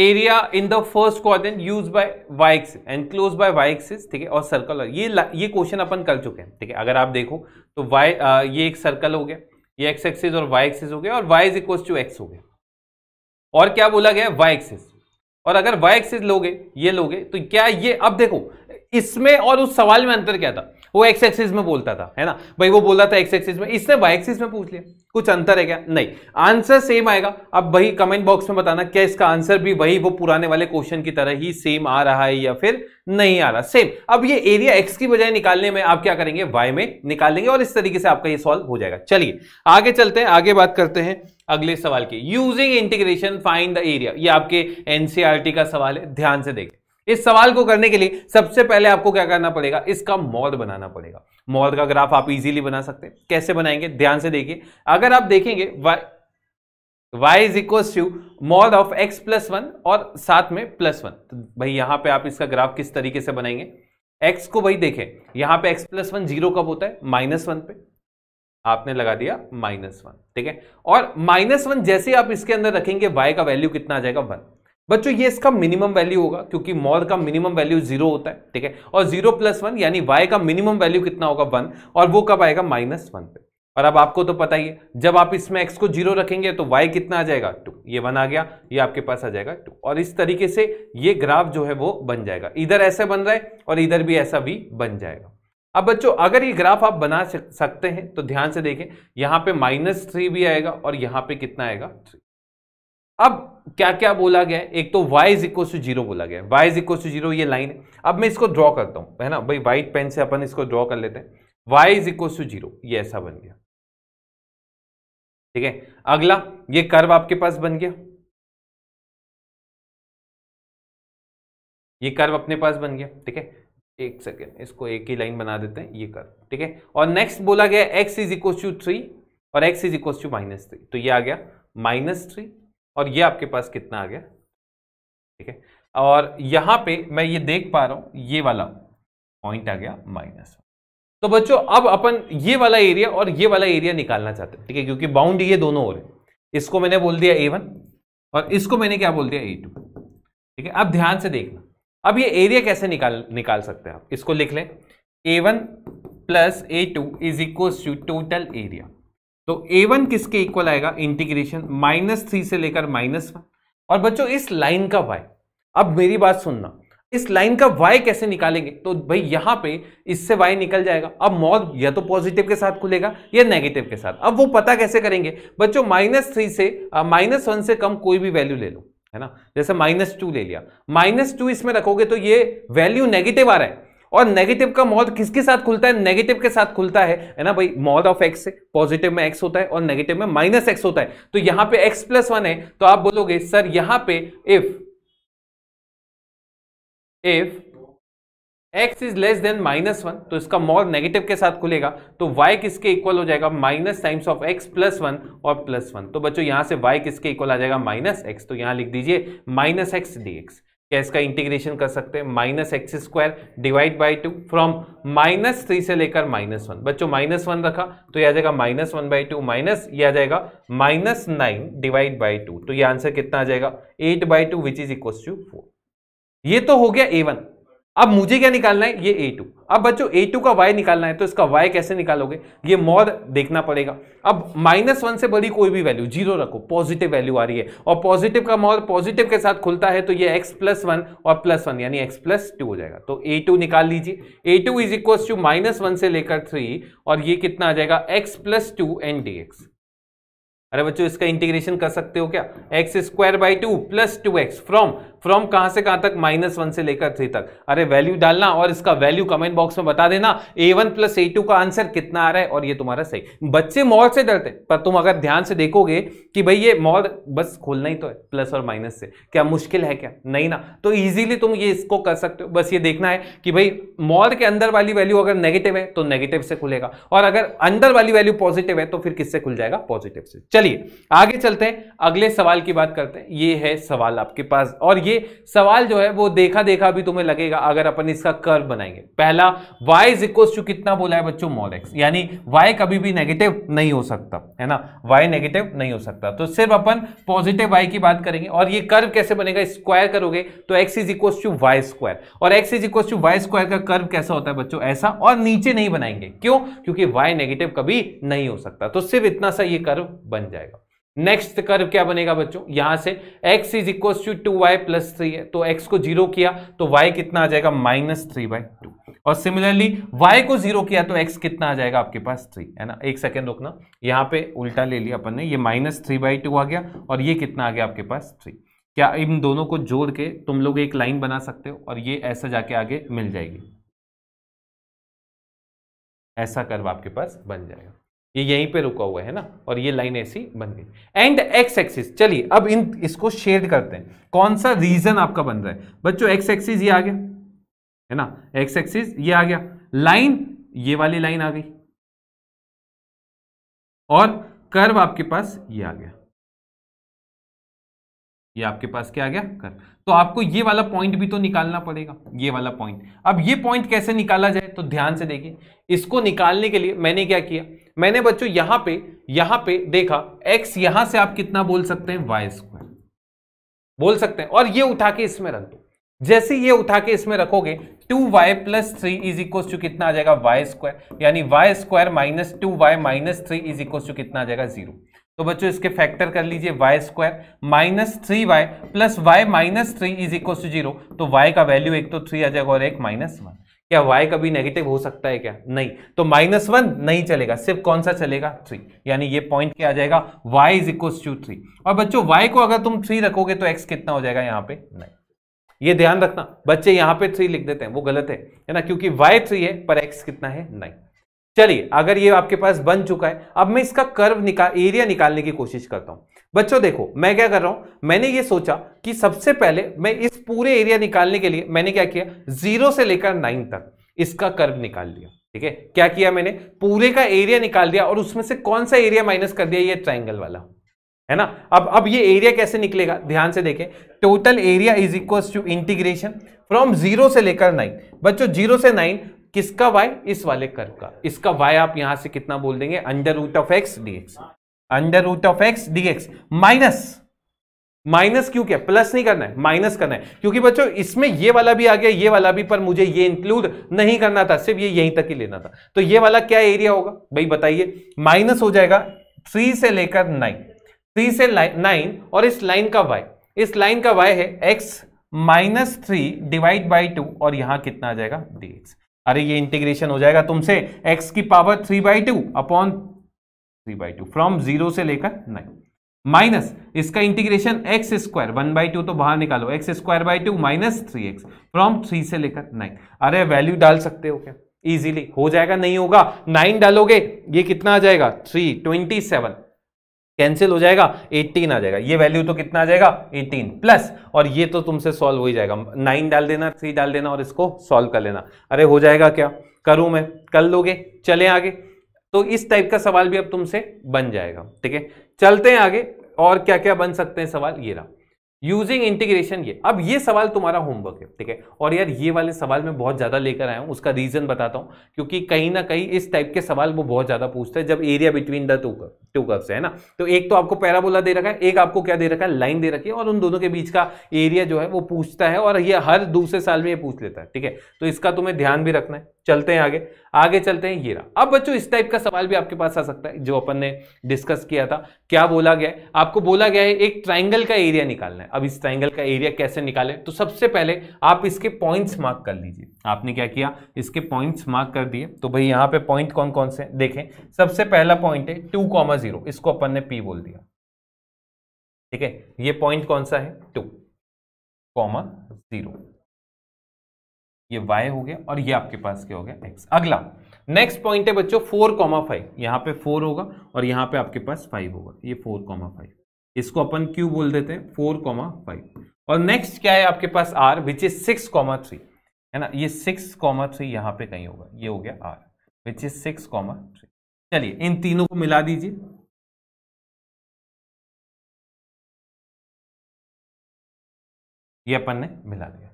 area in the first quadrant use by y axis and close by y axis ठीक है और सर्कल ये ये क्वेश्चन अपन कर चुके हैं ठीक है अगर आप देखो तो वाई ये एक सर्कल हो गया ये एक्स एक्सिस और वाई एक्सिस हो गया और y is equal to x हो गया और क्या बोला गया वाई एक्सिस और अगर वाई एक्सिस लोगे ये लोगे तो क्या ये अब देखो इसमें और उस सवाल में अंतर क्या था वो एक्स एक्सिस में बोलता था है ना भाई वो बोला था एक्स एक्सिस में इसने वाई एक्सिस में पूछ लिया कुछ अंतर है क्या नहीं आंसर सेम आएगा अब वही कमेंट बॉक्स में बताना क्या इसका आंसर भी वही वो पुराने वाले क्वेश्चन की तरह ही सेम आ रहा है या फिर नहीं आ रहा सेम अब ये एरिया एक्स की बजाय निकालने में आप क्या करेंगे वाई में निकाल और इस तरीके से आपका ये सॉल्व हो जाएगा चलिए आगे चलते हैं आगे बात करते हैं अगले सवाल की using integration find the area ये आपके एनसीआरटी e का सवाल है ध्यान से देखें इस सवाल को करने के लिए सबसे पहले आपको क्या करना पड़ेगा इसका मॉड बनाना पड़ेगा मॉड का ग्राफ आप इजीली बना सकते हैं कैसे बनाएंगे ध्यान से देखिए अगर आप देखेंगे y is equal to mod of x plus one और साथ में प्लस वन तो भाई यहां पे आप इसका ग्राफ किस तरीके से बनाएंगे एक्स को भाई देखें यहां पे एक्स प्लस वन जीरो कब होता है माइनस वन पे आपने लगा दिया माइनस वन ठीक है और माइनस वन जैसे आप इसके अंदर रखेंगे वाई का वैल्यू कितना आ जाएगा वन बच्चों ये इसका मिनिमम वैल्यू होगा क्योंकि मोर का मिनिमम वैल्यू जीरो होता है ठीक है और जीरो प्लस वन यानी वाई का मिनिमम वैल्यू कितना होगा वन और वो कब आएगा माइनस वन पे और अब आपको तो पता ही है जब आप इसमें एक्स को जीरो रखेंगे तो वाई कितना आ जाएगा टू ये वन आ गया ये आपके पास आ जाएगा टू और इस तरीके से ये ग्राफ जो है वो बन जाएगा इधर ऐसा बन रहा है और इधर भी ऐसा भी बन जाएगा अब बच्चों अगर ये ग्राफ आप बना सकते हैं तो ध्यान से देखें यहाँ पे माइनस थ्री भी आएगा और यहाँ पर कितना आएगा थ्री अब क्या क्या बोला गया एक तो y is equal to zero बोला गया y is equal to zero line है अब मैं इसको ड्रॉ करता हूं है ना भाई व्हाइट पेन से अपन इसको ड्रॉ कर लेते हैं y is equal to zero ऐसा बन गया ठीक है अगला ये कर्व आपके पास बन गया ये कर्व अपने पास बन गया ठीक है एक सेकेंड इसको एक ही लाइन बना देते हैं ये कर्व ठीक है और नेक्स्ट बोला गया x is equal to three और x is equal to minus three तो ये आ गया माइनस थ्री और ये आपके पास कितना आ गया ठीक है और यहां पे मैं ये देख पा रहा हूं ये वाला पॉइंट आ गया माइनस तो बच्चों अब अपन ये वाला एरिया और ये वाला एरिया निकालना चाहते हैं ठीक है क्योंकि बाउंड ये दोनों और इसको मैंने बोल दिया ए वन और इसको मैंने क्या बोल दिया ए टू ठीक है अब ध्यान से देखना अब ये एरिया कैसे निकाल निकाल सकते हैं आप इसको लिख लें a one plus a two is equal to total area तो ए वन किसके इक्वल आएगा इंटीग्रेशन माइनस थ्री से लेकर माइनस वन और बच्चों इस लाइन का वाई अब मेरी बात सुनना इस लाइन का वाई कैसे निकालेंगे तो भाई यहां पे इससे वाई निकल जाएगा अब मॉल या तो पॉजिटिव के साथ खुलेगा या नेगेटिव के साथ अब वो पता कैसे करेंगे बच्चों माइनस थ्री से माइनस वन से कम कोई भी वैल्यू ले लो है ना जैसे माइनस टू ले लिया माइनस टू इसमें रखोगे तो ये वैल्यू नेगेटिव आ रहा है और नेगेटिव का मॉल किसके साथ खुलता है नेगेटिव के साथ खुलता है है ना भाई मॉल ऑफ एक्स पॉजिटिव में एक्स होता है और नेगेटिव में माइनस एक्स होता है तो यहां पे एक्स प्लस वन है तो आप बोलोगे सर यहां पे if if x is less than minus one तो इसका मॉल नेगेटिव के साथ खुलेगा तो वाई किसके इक्वल हो जाएगा minus times of x plus one और प्लस वन तो बच्चों यहां से वाई किसके इक्वल आ जाएगा माइनस एक्स तो यहां लिख दीजिए माइनस एक्स डी एक्स क्या इसका इंटीग्रेशन कर सकते हैं minus x square divide by two from minus three से लेकर माइनस वन बच्चों माइनस वन रखा तो यह आ जाएगा minus one by two minus ये आ जाएगा minus nine divide by two तो ये आंसर कितना आ जाएगा eight by two which is equal to four ये तो हो गया ए वन अब मुझे क्या निकालना है ये ए टू अब बच्चों टू का वाई निकालना है तो इसका वाई कैसे निकालोगे ये मॉड देखना पड़ेगा अब माइनस वन से बड़ी कोई भी वैल्यू जीरो रखो पॉजिटिव वैल्यू आ रही है और पॉजिटिव का मॉड पॉजिटिव के साथ खुलता है तो ये एक्स प्लस वन और प्लस वन यानी एक्स प्लस टू हो जाएगा तो ए टू निकाल लीजिए a two is equal to minus one से लेकर थ्री और ये कितना आ जाएगा x plus two n d x अरे बच्चों इसका इंटीग्रेशन कर सकते हो क्या x square by two plus two x from from कहां से कहां तक माइनस वन से लेकर थ्री तक अरे वैल्यू डालना और इसका वैल्यू कमेंट बॉक्स में बता देना a one plus a two का आंसर कितना आ रहा है और ये तुम्हारा सही बच्चे मॉल से डरते पर तुम अगर ध्यान से देखोगे कि भाई ये मॉल बस खोलना ही तो है प्लस और माइनस से क्या मुश्किल है क्या नहीं ना तो ईजिली तुम ये इसको कर सकते हो बस ये देखना है कि भाई मॉल के अंदर वाली वैल्यू अगर नेगेटिव है तो नेगेटिव से खुलेगा और अगर अंदर वाली वैल्यू पॉजिटिव है तो फिर किससे खुल जाएगा पॉजिटिव से चलिए आगे चलते हैं अगले सवाल की बात करते हैं ये है सवाल आपके पास और ये ये सवाल जो है वो देखा देखा भी तुम्हें लगेगा अगर अपन इसका कर्व बनाएंगे पहला y इज इक्वल टू कितना बोला है बच्चों मॉल एक्स यानी y कभी भी नेगेटिव नहीं हो सकता है ना y नेगेटिव नहीं हो सकता तो सिर्फ अपन पॉजिटिव y की बात करेंगे और ये कर्व कैसे बनेगा स्क्वायर करोगे तो x is equal to y square और x is equal to y square का कर्व कैसा होता है बच्चों ऐसा और नीचे नहीं बनाएंगे क्यों क्योंकि वाई नेगेटिव कभी नहीं हो सकता तो सिर्फ इतना सा ये कर्व बन जाएगा नेक्स्ट कर्व क्या बनेगा बच्चों यहां से x is equal to two y plus three है तो x को जीरो किया तो y कितना आ जाएगा माइनस थ्री बाई टू और सिमिलरली y को जीरो किया तो x कितना आ जाएगा आपके पास थ्री है ना एक सेकेंड रोकना यहां पे उल्टा ले लिया अपन ने ये माइनस थ्री बाई टू आ गया और ये कितना आ गया आपके पास थ्री क्या इन दोनों को जोड़ के तुम लोग एक लाइन बना सकते हो और ये ऐसा जाके आगे मिल जाएगी ऐसा कर्व आपके पास बन जाएगा ये यहीं पे रुका हुआ है ना और ये लाइन ऐसी बन गई एंड एक्स एक्सिस चलिए अब इन इसको शेड करते हैं कौन सा रीजन आपका बन रहा है बच्चों एक्स एक्सिस ये आ गया है ना एक्स एक्सिस ये आ गया लाइन ये वाली लाइन आ गई और कर्व आपके पास ये आ गया ये आपके पास क्या आ गया कर तो आपको ये वाला पॉइंट भी तो निकालना पड़ेगा ये वाला पॉइंट अब ये पॉइंट कैसे निकाला जाए तो ध्यान से देखिए इसको निकालने के लिए मैंने क्या किया मैंने बच्चों यहां पे यहां पे देखा x यहां से आप कितना बोल सकते हैं वाई स्क्वायर बोल सकते हैं और ये उठा के इसमें रख दो जैसे ये उठा के इसमें रखोगे two y plus three is equal to कितना आ जाएगा वाई स्क्वायर यानी y square minus two y minus three is equal to कितना आ जाएगा जीरो तो बच्चों इसके फैक्टर कर लीजिए y square minus three y plus y minus three is equal to zero तो वाई का वैल्यू एक तो थ्री आ जाएगा और एक माइनस वन क्या वाई कभी नेगेटिव हो सकता है क्या नहीं तो माइनस वन नहीं चलेगा सिर्फ कौन सा चलेगा थ्री यानी ये पॉइंट क्या आ जाएगा y is equal to three और बच्चों वाई को अगर तुम थ्री रखोगे तो एक्स कितना हो जाएगा यहाँ पे नहीं ये ध्यान रखना बच्चे यहाँ पे थ्री लिख देते हैं वो गलत है है ना क्योंकि वाई थ्री है पर एक्स कितना है नहीं चलिए अगर ये आपके पास बन चुका है अब मैं इसका कर्व निकाल एरिया निकालने की कोशिश करता हूँ बच्चों देखो मैं क्या कर रहा हूं मैंने ये सोचा कि सबसे पहले मैं इस पूरे एरिया निकालने के लिए मैंने क्या किया जीरो से लेकर नाइन तक इसका कर्व निकाल लिया ठीक है क्या किया मैंने पूरे का एरिया निकाल दिया और उसमें से कौन सा एरिया माइनस कर दिया ये ट्राइंगल वाला है ना अब अब ये एरिया कैसे निकलेगा ध्यान से देखें total area is equal to integration from zero से लेकर नाइन बच्चों जीरो से नाइन किसका वाई इस वाले कर्व का इसका वाई आप यहां से कितना बोल देंगे under root of x d under root of x d x minus minus क्यों क्या प्लस नहीं करना है माइनस करना है क्योंकि बच्चों इसमें ये वाला भी आ गया ये वाला भी पर मुझे ये इंक्लूड नहीं करना था सिर्फ ये यहीं तक ही लेना था तो ये वाला क्या एरिया होगा भाई बताइए माइनस हो जाएगा थ्री से लेकर नाइन थ्री से नाइन और इस लाइन का वाई इस लाइन का वाई है x minus three divide by two और यहां कितना आ जाएगा डी अरे ये इंटीग्रेशन हो जाएगा तुमसे एक्स की power three by two upon three by two from zero से लेकर नाइन माइनस इसका integration x square one by two तो बाहर निकालो x square by two minus three x from three से लेकर नाइन अरे वैल्यू डाल सकते हो क्या इजीली हो जाएगा नहीं होगा नाइन डालोगे ये कितना आ जाएगा थ्री ट्वेंटी सेवन कैंसिल हो जाएगा एटीन आ जाएगा ये वैल्यू तो कितना आ जाएगा एटीन प्लस और ये तो तुमसे सॉल्व हो ही जाएगा नाइन डाल देना थ्री डाल देना और इसको सॉल्व कर लेना अरे हो जाएगा क्या करूं मैं कर लोगे चले आगे तो इस टाइप का सवाल भी अब तुमसे बन जाएगा ठीक है चलते हैं आगे और क्या क्या बन सकते हैं सवाल ये रहा यूजिंग इंटीग्रेशन ये अब ये सवाल तुम्हारा होमवर्क है ठीक है और यार ये वाले सवाल मैं बहुत ज़्यादा लेकर आया हूँ उसका रीज़न बताता हूँ क्योंकि कहीं ना कहीं इस टाइप के सवाल वो बहुत ज़्यादा पूछते हैं जब area between the two two curves है ना तो एक तो आपको पैराबोला दे रखा है एक आपको क्या दे रखा है लाइन दे रखी है और उन दोनों के बीच का एरिया जो है वो पूछता है और ये हर दूसरे साल में ये पूछ लेता है ठीक है तो इसका तुम्हें ध्यान भी रखना है चलते हैं आगे आगे चलते हैं ये रहा अब बच्चों इस टाइप का सवाल भी आपके पास आ सकता है जो अपन ने डिस्कस किया था क्या बोला गया है आपको बोला गया है एक ट्राइंगल का एरिया निकालना है अब इस ट्राइंगल का एरिया कैसे निकालें तो सबसे पहले आप इसके पॉइंट्स मार्क कर लीजिए आपने क्या किया इसके पॉइंट्स मार्क कर दिए तो भाई यहाँ पे पॉइंट कौन कौन से देखें सबसे पहला पॉइंट है टू कॉमा जीरो इसको अपन ने पी बोल दिया ठीक है ये पॉइंट कौन सा है टू कॉमा जीरो ये y हो गया और ये आपके पास क्या हो गया x अगला नेक्स्ट पॉइंट है बच्चों फोर कॉमा फाइव यहां पे फोर होगा और यहां पे आपके पास फाइव होगा ये फोर कॉमा फाइव इसको अपन क्यू बोल देते हैं फोर कॉमा फाइव और नेक्स्ट क्या है आपके पास R which is six comma three है ना ये सिक्स कॉमा थ्री यहाँ पे कहीं होगा ये हो गया R which is six comma three चलिए इन तीनों को मिला दीजिए ये अपन ने मिला दिया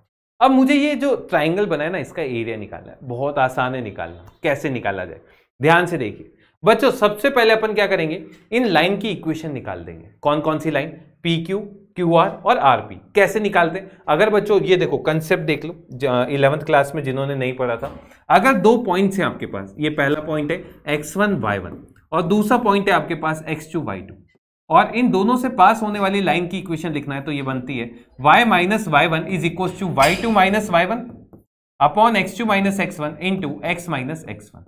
अब मुझे ये जो ट्राइंगल बना है ना इसका एरिया निकालना है बहुत आसान है निकालना कैसे निकाला जाए ध्यान से देखिए बच्चों सबसे पहले अपन क्या करेंगे इन लाइन की इक्वेशन निकाल देंगे कौन कौन सी line P Q Q R और आर पी कैसे निकालते हैं अगर बच्चों ये देखो कंसेप्ट देख लो इलेवंथ क्लास में जिन्होंने नहीं पढ़ा था अगर दो पॉइंट्स हैं आपके पास ये पहला पॉइंट है एक्स वन वाई वन और दूसरा पॉइंट है आपके पास एक्स टू वाई टू और इन दोनों से पास होने वाली लाइन की इक्वेशन लिखना है तो ये बनती है y minus y one is equal to y two minus y one upon x two minus x one into x minus x one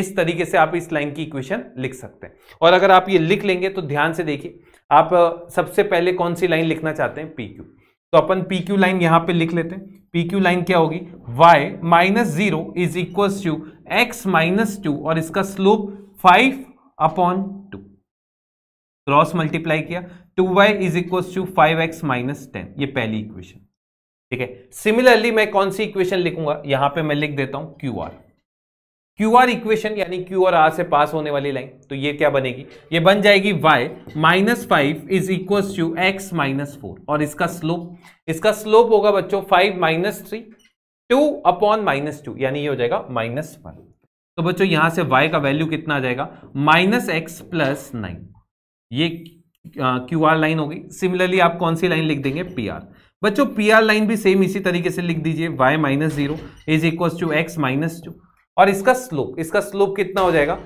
इस तरीके से आप इस लाइन की इक्वेशन लिख सकते हैं और अगर आप ये लिख लेंगे तो ध्यान से देखिए आप सबसे पहले कौन सी लाइन लिखना चाहते हैं पी क्यू तो अपन पी क्यू लाइन यहाँ पे लिख लेते हैं पी क्यू लाइन क्या होगी y minus zero is equal to x minus two और इसका slope five upon two cross multiply किया two Y is equal to five x minus ten ये पहली इक्वेशन ठीक है सिमिलरली मैं कौन सी इक्वेशन लिखूंगा यहां पे मैं लिख देता हूं Q R Q R equation यानी क्यू और आर से पास होने वाली लाइन तो ये क्या बनेगी ये बन जाएगी y minus five is equal to x minus four और इसका स्लोप इसका स्लोप होगा बच्चों five minus three two upon minus two यानी ये हो जाएगा माइनस फाइव तो बच्चों यहां से y का वैल्यू कितना आ जाएगा माइनस एक्स प्लस नाइन ये क्यू आर लाइन होगी सिमिलरली आप कौन सी लाइन लिख देंगे पी आर बच्चों पी आर लाइन भी सेम इसी तरीके से लिख दीजिए y minus zero is equal to x minus two और इसका स्लोप इसका स्लोप कितना हो जाएगा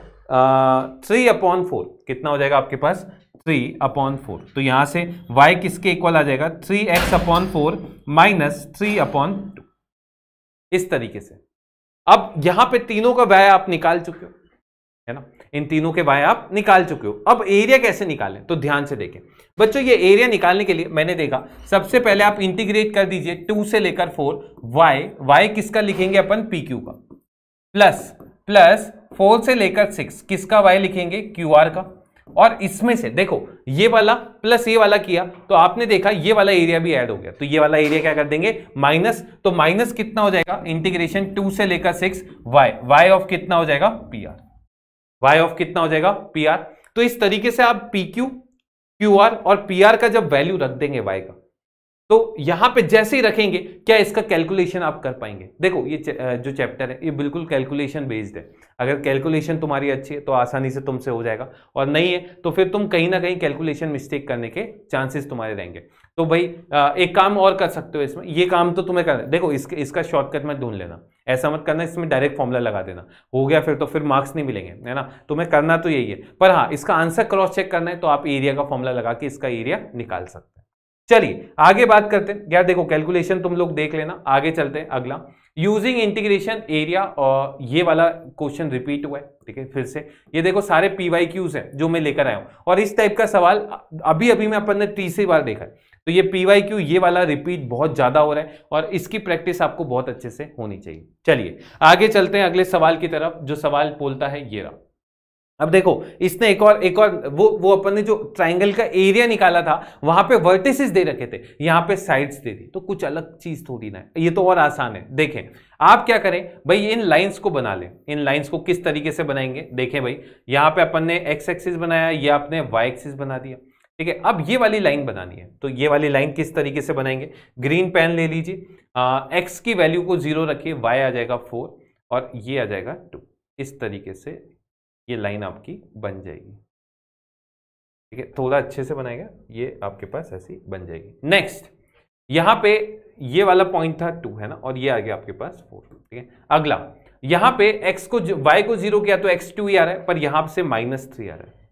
थ्री अपॉन फोर कितना हो जाएगा आपके पास थ्री अपॉन फोर तो यहां से y किसके इक्वल आ जाएगा three x upon four minus three upon two इस तरीके से अब यहां पे तीनों का वाय आप निकाल चुके हो है ना इन तीनों के वाय आप निकाल चुके हो अब एरिया कैसे निकालें तो ध्यान से देखें बच्चों ये एरिया निकालने के लिए मैंने देखा सबसे पहले आप इंटीग्रेट कर दीजिए टू से लेकर फोर वाई वाई किसका लिखेंगे अपन पी क्यू का प्लस प्लस फोर से लेकर सिक्स किसका वाई लिखेंगे क्यू आर का और इसमें से देखो ये वाला प्लस ये वाला किया तो आपने देखा ये वाला एरिया भी ऐड हो गया तो ये वाला एरिया क्या कर देंगे माइनस तो माइनस कितना हो जाएगा इंटीग्रेशन टू से लेकर सिक्स वाई वाई ऑफ कितना हो जाएगा पी आर वाई ऑफ कितना हो जाएगा पी आर तो इस तरीके से आप पी क्यू क्यू आर और पी आर का जब वैल्यू रख देंगे वाई का तो यहां पे जैसे ही रखेंगे क्या इसका कैलकुलेशन आप कर पाएंगे देखो ये जो चैप्टर है ये बिल्कुल कैलकुलेशन बेस्ड है अगर कैलकुलेशन तुम्हारी अच्छी है तो आसानी से तुमसे हो जाएगा और नहीं है तो फिर तुम कहीं ना कहीं कैलकुलेशन मिस्टेक करने के चांसेस तुम्हारे रहेंगे तो भाई एक काम और कर सकते हो इसमें ये काम तो तुम्हें करना देखो इसके इसका शॉर्टकट में ढूंढ लेना ऐसा मत करना इसमें डायरेक्ट फॉर्मूला लगा देना हो गया फिर तो फिर मार्क्स नहीं मिलेंगे है ना तुम्हें करना तो यही है पर हाँ इसका आंसर क्रॉस चेक करना है तो आप एरिया का फॉर्मूला लगा के इसका एरिया निकाल सकते हैं चलिए आगे बात करते हैं यार देखो कैलकुलेशन तुम लोग देख लेना आगे चलते हैं अगला यूजिंग इंटीग्रेशन एरिया और ये वाला क्वेश्चन रिपीट हुआ है ठीक है फिर से ये देखो सारे पी वाई क्यूज है जो मैं लेकर आया हूँ और इस टाइप का सवाल अभी अभी मैं अपन ने तीसरी बार देखा है तो ये पी वाई क्यू ये वाला रिपीट बहुत ज़्यादा हो रहा है और इसकी प्रैक्टिस आपको बहुत अच्छे से होनी चाहिए चलिए आगे चलते हैं अगले सवाल की तरफ जो सवाल बोलता है ये रहा अब देखो इसने एक और एक और वो वो अपन ने जो ट्राइंगल का एरिया निकाला था वहां पे वर्टिसेस दे रखे थे यहाँ पे साइड्स दे दी तो कुछ अलग चीज थोड़ी ना है ये तो और आसान है देखें आप क्या करें भाई इन लाइंस को बना लें इन लाइंस को किस तरीके से बनाएंगे देखें भाई यहाँ पे अपन ने एक्स एक्सिस बनाया ये आपने वाई एक्सिस बना दिया ठीक है अब ये वाली लाइन बनानी है तो ये वाली लाइन किस तरीके से बनाएंगे ग्रीन पेन ले लीजिए एक्स की वैल्यू को जीरो रखिए वाई आ जाएगा फोर और ये आ जाएगा टू इस तरीके से ये लाइन आपकी बन जाएगी ठीक है थोड़ा अच्छे से बनाएगा ये आपके पास ऐसी बन जाएगी नेक्स्ट यहां पे ये वाला पॉइंट था टू है ना और ये आ गया आपके पास फोर ठीक है अगला यहां पे x को y को जीरो किया तो x टू ही आ रहा है पर यहां से माइनस थ्री आ रहा है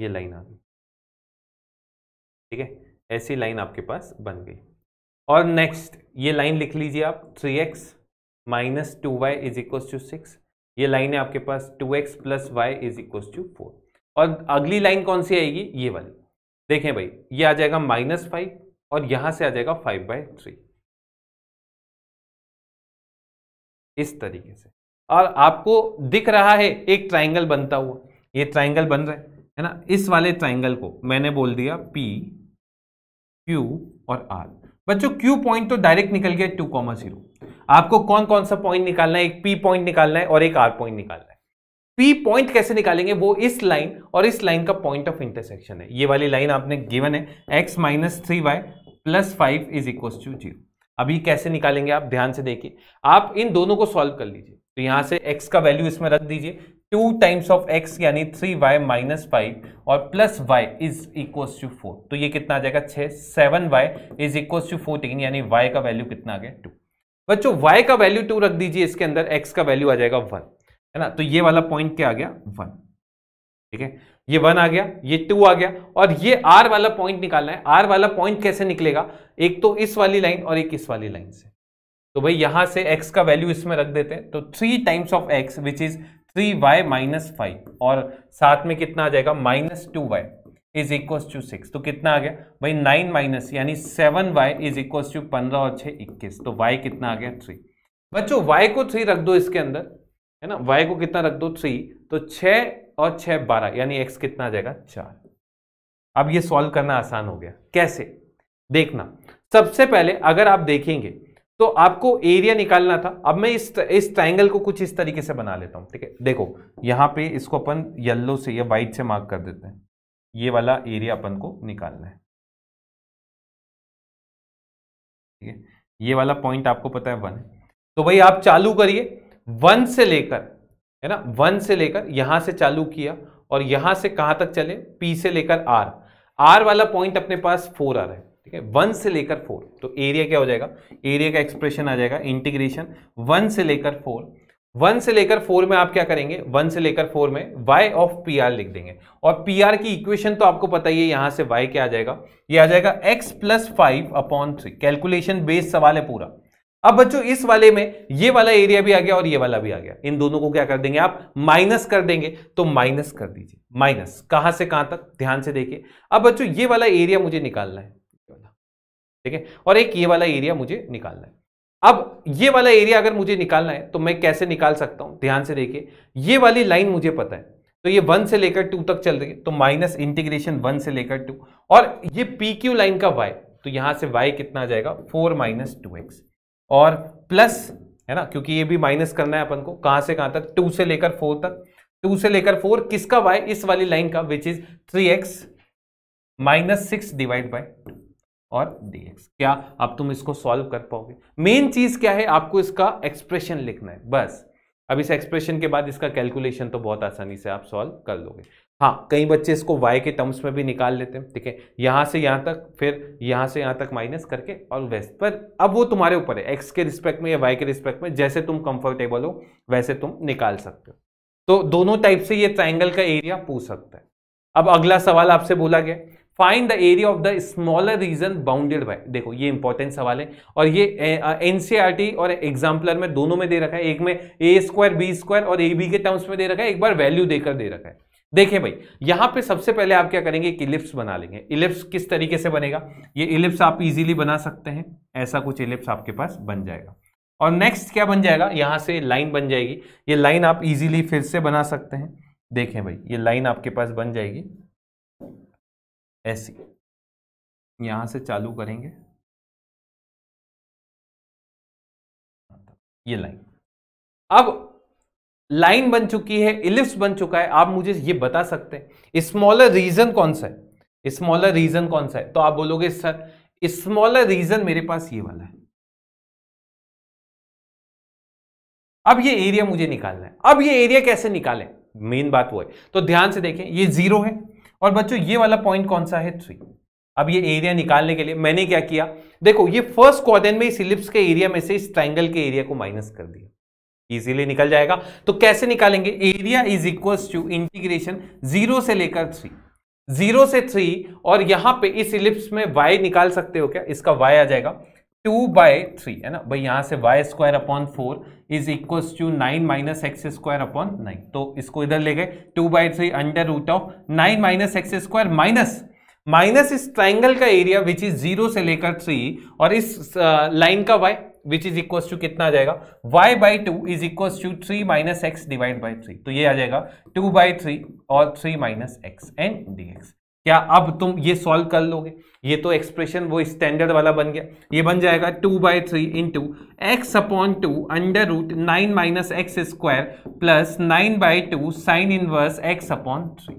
ये लाइन आ गई ठीक है ऐसी लाइन आपके पास बन गई और नेक्स्ट ये लाइन लिख लीजिए आप three x minus two Y is equal to six ये लाइन है आपके पास two x plus y is equal to four और अगली लाइन कौन सी आएगी ये वाली देखें भाई ये आ जाएगा माइनस फाइव और यहां से आ जाएगा फाइव बाई थ्री इस तरीके से और आपको दिख रहा है एक ट्राइंगल बनता हुआ ये ट्राइंगल बन रहा है है ना इस वाले ट्राइंगल को मैंने बोल दिया पी क्यू और आर बच्चों क्यू पॉइंट तो डायरेक्ट निकल गया टू कॉमा जीरो आपको कौन कौन सा पॉइंट निकालना है एक पी पॉइंट निकालना है और एक आर पॉइंट निकालना है पी पॉइंट कैसे निकालेंगे वो इस लाइन और इस लाइन का पॉइंट ऑफ इंटरसेक्शन है ये वाली लाइन आपने गिवन है x minus three y plus five is equal to zero अभी कैसे निकालेंगे आप ध्यान से देखिए आप इन दोनों को सॉल्व कर लीजिए तो यहां से एक्स का वैल्यू इसमें रख दीजिए टू टाइम्स ऑफ एक्स यानी थ्री वाई माइनस फाइव और plus y is equal to four तो ये कितना आ जाएगा छः seven y is equal to fourteen यानी वाई का वैल्यू कितना आ गया टू बच्चों वाई का वैल्यू टू रख दीजिए इसके अंदर एक्स का वैल्यू आ जाएगा वन है ना तो ये वाला पॉइंट क्या आ गया वन ठीक है ये वन आ गया ये टू आ गया और ये आर वाला पॉइंट निकालना है आर वाला पॉइंट कैसे निकलेगा एक तो इस वाली लाइन और एक इस वाली लाइन से तो भाई यहां से एक्स का वैल्यू इसमें रख देते हैं तो three times of x which is three y minus five और साथ में कितना आ जाएगा minus two Y is equal to six तो कितना आ गया भाई नाइन माइनस यानी seven y is equal to पंद्रह और छः इक्कीस तो y कितना आ गया थ्री बच्चों y को थ्री रख दो इसके अंदर है ना y को कितना रख दो थ्री तो छ और छः बारह यानी x कितना आ जाएगा चार अब ये सॉल्व करना आसान हो गया कैसे देखना सबसे पहले अगर आप देखेंगे तो आपको एरिया निकालना था अब मैं इस इस ट्राइंगल को कुछ इस तरीके से बना लेता हूं ठीक है देखो यहां पे इसको अपन येल्लो से या वाइट से मार्क कर देते हैं ये वाला एरिया अपन को निकालना है ठीक है ये वाला पॉइंट आपको पता है वन तो भाई आप चालू करिए वन से लेकर है ना वन से लेकर यहां से चालू किया और यहां से कहां तक चले पी से लेकर आर आर वाला पॉइंट अपने पास फोर आर है ठीक है वन से लेकर फोर तो एरिया क्या हो जाएगा एरिया का एक्सप्रेशन आ जाएगा इंटीग्रेशन वन से लेकर फोर वन से लेकर फोर में आप क्या करेंगे वन से लेकर फोर में वाई ऑफ पी आर लिख देंगे और पी आर की इक्वेशन तो आपको पता ही है यहां से वाई क्या आ जाएगा ये आ जाएगा x plus five upon three calculation based सवाल है पूरा अब बच्चों इस वाले में ये वाला एरिया भी आ गया और ये वाला भी आ गया इन दोनों को क्या कर देंगे आप माइनस कर देंगे तो माइनस कर दीजिए माइनस कहां से कहां तक ध्यान से देखिए अब बच्चों ये वाला एरिया मुझे निकालना है ठीक है और एक ये वाला एरिया मुझे निकालना है अब ये वाला एरिया अगर मुझे निकालना है तो मैं कैसे निकाल सकता हूं ध्यान से देखिए ये वाली लाइन मुझे पता है तो ये वन से लेकर टू तक चल रही है तो माइनस इंटीग्रेशन वन से लेकर टू और ये पी क्यू लाइन का वाई तो यहां से वाई कितना आ जाएगा फोर माइनस टू एक्स और प्लस है ना क्योंकि ये भी माइनस करना है अपन को कहां से कहां तक टू से लेकर फोर तक टू से लेकर फोर किसका वाई इस वाली लाइन का which is three x minus six divide by two और dx क्या अब तुम इसको सॉल्व कर पाओगे मेन चीज क्या है आपको इसका एक्सप्रेशन लिखना है बस अब इस एक्सप्रेशन के बाद इसका कैलकुलेशन तो बहुत आसानी से आप सॉल्व कर लोगे हाँ कई बच्चे इसको y के टर्म्स में भी निकाल लेते हैं ठीक है यहाँ से यहाँ तक फिर यहाँ से यहाँ तक माइनस करके और वेस्ट पर अब वो तुम्हारे ऊपर है x के रिस्पेक्ट में या y के रिस्पेक्ट में जैसे तुम कंफर्टेबल हो वैसे तुम निकाल सकते हो तो दोनों टाइप से ये ट्राइंगल का एरिया पूछ सकता है अब अगला सवाल आपसे बोला गया find the area of the smaller region bounded by देखो ये इंपॉर्टेंट सवाल है और ये टी e और एग्जाम्पलर में दोनों में दे रखा है एक में ए स्क्वायर बी स्क्वायर और ए बी के टर्म्स में दे रखा है एक बार वैल्यू देकर दे रखा है देखें भाई यहां पे सबसे पहले आप क्या करेंगे एक इलिप्स बना लेंगे इलिप्स किस तरीके से बनेगा ये इलिप्स आप इजीली बना सकते हैं ऐसा कुछ इलिप्स आपके पास बन जाएगा और नेक्स्ट क्या बन जाएगा यहाँ से लाइन बन जाएगी ये लाइन आप इजीली फिर से बना सकते हैं देखें भाई ये लाइन आपके पास बन जाएगी ऐसी यहां से चालू करेंगे ये लाइन अब लाइन बन चुकी है इलिप्स बन चुका है आप मुझे ये बता सकते हैं स्मॉलर रीजन कौन सा है स्मॉलर रीजन कौन सा है तो आप बोलोगे सर स्मॉलर रीजन मेरे पास ये वाला है अब ये एरिया मुझे निकालना है अब ये एरिया कैसे निकालें मेन बात वो है तो ध्यान से देखें ये जीरो है और बच्चों ये वाला पॉइंट कौन सा है थ्री अब ये एरिया निकालने के लिए मैंने क्या किया देखो ये फर्स्ट क्वार में इस इलिप्स के एरिया में से इस ट्राइंगल के एरिया को माइनस कर दिया इजीली निकल जाएगा तो कैसे निकालेंगे area is equal to integration zero से लेकर थ्री जीरो से थ्री और यहां पे इस इलिप्स में वाई निकाल सकते हो क्या इसका वाई आ जाएगा टू बाय थ्री है ना भाई यहाँ से y square upon four is equals to nine minus x square upon nine तो इसको इधर ले गए two by three under root of nine minus x square minus minus इस ट्राइंगल का एरिया विच इज जीरो से लेकर थ्री और इस लाइन uh, का y which is equal to कितना आ जाएगा y by two is equal to three minus x divide by three तो ये आ जाएगा टू बाई थ्री और three minus x and d x क्या अब तुम ये सॉल्व कर लोगे ये तो एक्सप्रेशन वो स्टैंडर्ड वाला बन गया ये बन जाएगा two by three into x upon two under root nine minus x square plus nine by two sine inverse x upon three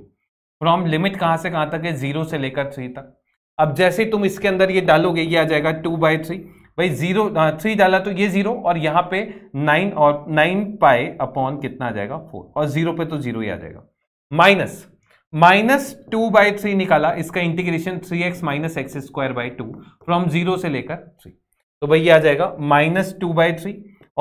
from limit कहाँ से कहाँ तक है जीरो से लेकर थ्री तक अब जैसे तुम इसके अंदर ये डालोगे ये आ जाएगा टू बाई थ्री भाई जीरो थ्री डाला तो ये जीरो और यहाँ पे नाइन और नाइन पाए अपॉन कितना आ जाएगा फोर और जीरो पे तो जीरो ही आ जाएगा minus minus two by three निकाला इसका integration three x minus x square by two from zero से लेकर थ्री तो भाई ये आ जाएगा माइनस टू बाई थ्री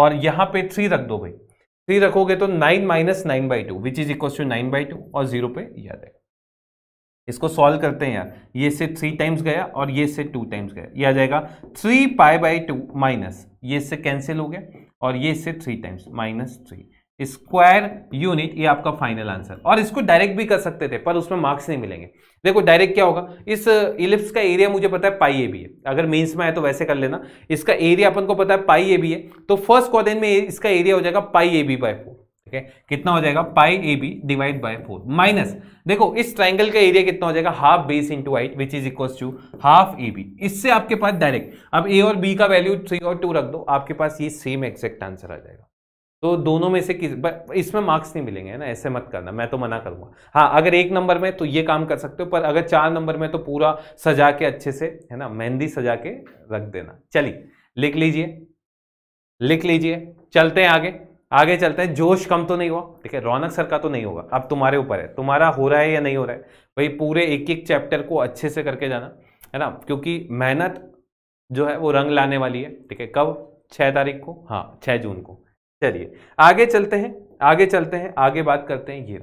और यहां पे थ्री रख दो भाई थ्री रखोगे तो nine minus nine by two which is equal to nine by two और जीरो पे ये आ जाएगा इसको सॉल्व करते हैं यार ये से थ्री टाइम्स गया और ये से टू टाइम्स गया ये आ जाएगा three pi by two minus ये से कैंसिल हो गया और ये से three times minus three square unit ये आपका फाइनल आंसर और इसको डायरेक्ट भी कर सकते थे पर उसमें मार्क्स नहीं मिलेंगे देखो डायरेक्ट क्या होगा इस इलिप्स का एरिया मुझे पता है पाई ए भी है अगर मेंस में आए तो वैसे कर लेना इसका एरिया अपन को पता है पाई ए भी है तो फर्स्ट क्वारेन में इसका एरिया हो जाएगा pi a b by four ठीक है कितना हो जाएगा pi a b divide by four minus देखो इस ट्राइंगल का एरिया कितना हो जाएगा half base into height which is equal to half a b इससे आपके पास डायरेक्ट अब ए और बी का वैल्यू थ्री और टू रख दो आपके पास ये सेम एक्जैक्ट आंसर आ जाएगा तो दोनों में से किस इसमें मार्क्स नहीं मिलेंगे ना ऐसे मत करना मैं तो मना करूंगा हाँ अगर एक नंबर में तो ये काम कर सकते हो पर अगर चार नंबर में तो पूरा सजा के अच्छे से है ना मेहंदी सजा के रख देना चलिए लिख लीजिए लिख लीजिए चलते हैं आगे आगे चलते हैं जोश कम तो नहीं हुआ ठीक है रौनक सर का तो नहीं होगा अब तुम्हारे ऊपर है तुम्हारा हो रहा है या नहीं हो रहा है भाई पूरे एक एक चैप्टर को अच्छे से करके जाना है ना क्योंकि मेहनत जो है वो रंग लाने वाली है ठीक है कब छः तारीख को हाँ छः जून को चलिए आगे चलते हैं आगे चलते हैं आगे बात करते हैं ये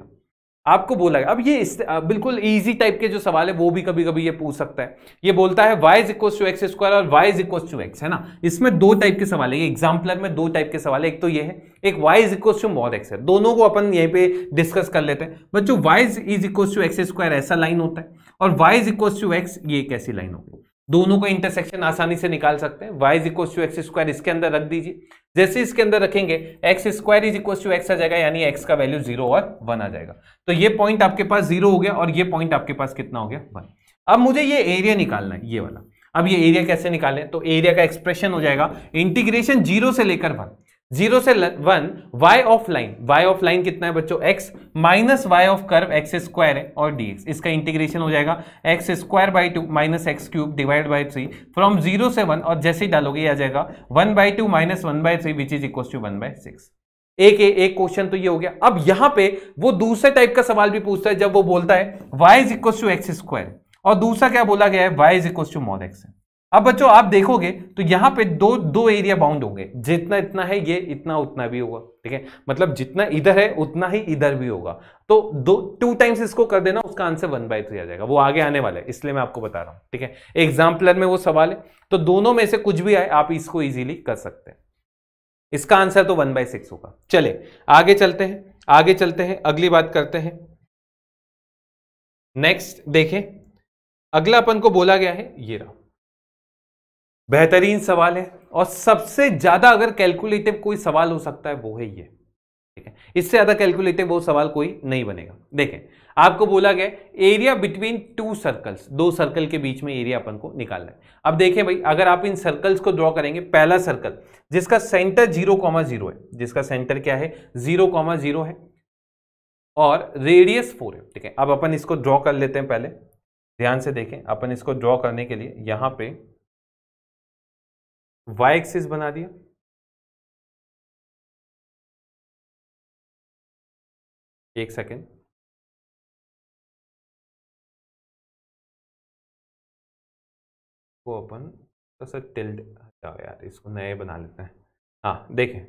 आपको बोला गया अब ये इस, बिल्कुल इजी टाइप के जो सवाल है वो भी कभी कभी ये पूछ सकता है ये बोलता है Y is equal to x square और y is equal to x है ना इसमें दो टाइप के सवाल है ये एग्जाम्पलर में दो टाइप के सवाल है एक तो ये है एक y is equal to mod x है दोनों को अपन यहीं पे डिस्कस कर लेते हैं बच्चों y is equal to x square ऐसा लाइन होता है और y is equal to x ये एक ऐसी लाइन होगी दोनों का इंटरसेक्शन आसानी से निकाल सकते हैं y is equal to x square इसके अंदर रख दीजिए जैसे इसके अंदर रखेंगे x square is equal to x आ जाएगा यानी एक्स का वैल्यू जीरो और वन आ जाएगा तो ये पॉइंट आपके पास जीरो हो गया और ये पॉइंट आपके पास कितना हो गया वन अब मुझे ये एरिया निकालना है ये वाला अब ये एरिया कैसे निकालें तो एरिया का एक्सप्रेशन हो जाएगा इंटीग्रेशन जीरो से लेकर वन जीरो से one y of line y of line कितना है बच्चों x minus y of curve x square है और डी एक्स इसका इंटीग्रेशन हो जाएगा x square by two minus x cube divide by three from zero से वन और जैसे ही डालोगे आ जाएगा one by two minus one by three which is equal to one by six एक ए, एक क्वेश्चन तो ये हो गया अब यहां पे वो दूसरे टाइप का सवाल भी पूछता है जब वो बोलता है y is equal to x square और दूसरा क्या बोला गया है y is equal to mod x है अब बच्चों आप देखोगे तो यहां पे दो दो एरिया बाउंड होंगे जितना इतना है ये इतना उतना भी होगा ठीक है मतलब जितना इधर है उतना ही इधर भी होगा तो दो टू टाइम्स इसको कर देना उसका आंसर वन बाई थ्री आ जाएगा वो आगे आने वाला है इसलिए मैं आपको बता रहा हूं ठीक है एग्जाम्पलर में वो सवाल है तो दोनों में से कुछ भी आए आप इसको ईजिली कर सकते हैं इसका आंसर तो वन बाई सिक्स होगा चले आगे चलते हैं आगे चलते हैं अगली बात करते हैं नेक्स्ट देखें अगला अपन को बोला गया है ये रहा बेहतरीन सवाल है और सबसे ज़्यादा अगर कैलकुलेटिव कोई सवाल हो सकता है वो है ये ठीक है इससे ज़्यादा कैलकुलेटिव वो सवाल कोई नहीं बनेगा देखें आपको बोला गया एरिया बिटवीन टू सर्कल्स दो सर्कल के बीच में एरिया अपन को निकालना है अब देखें भाई अगर आप इन सर्कल्स को ड्रॉ करेंगे पहला सर्कल जिसका सेंटर जीरो कॉमा जीरो है जिसका सेंटर क्या है जीरो कॉमा जीरो है और रेडियस फोर है ठीक है अब अपन इसको ड्रॉ कर लेते हैं पहले ध्यान से देखें अपन इसको ड्रॉ करने के लिए यहाँ पे वाई एक्सिस बना दिया एक सेकेंड को अपन तो सर टिल्ड हटाओ यार इसको नए बना लेते हैं हाँ देखें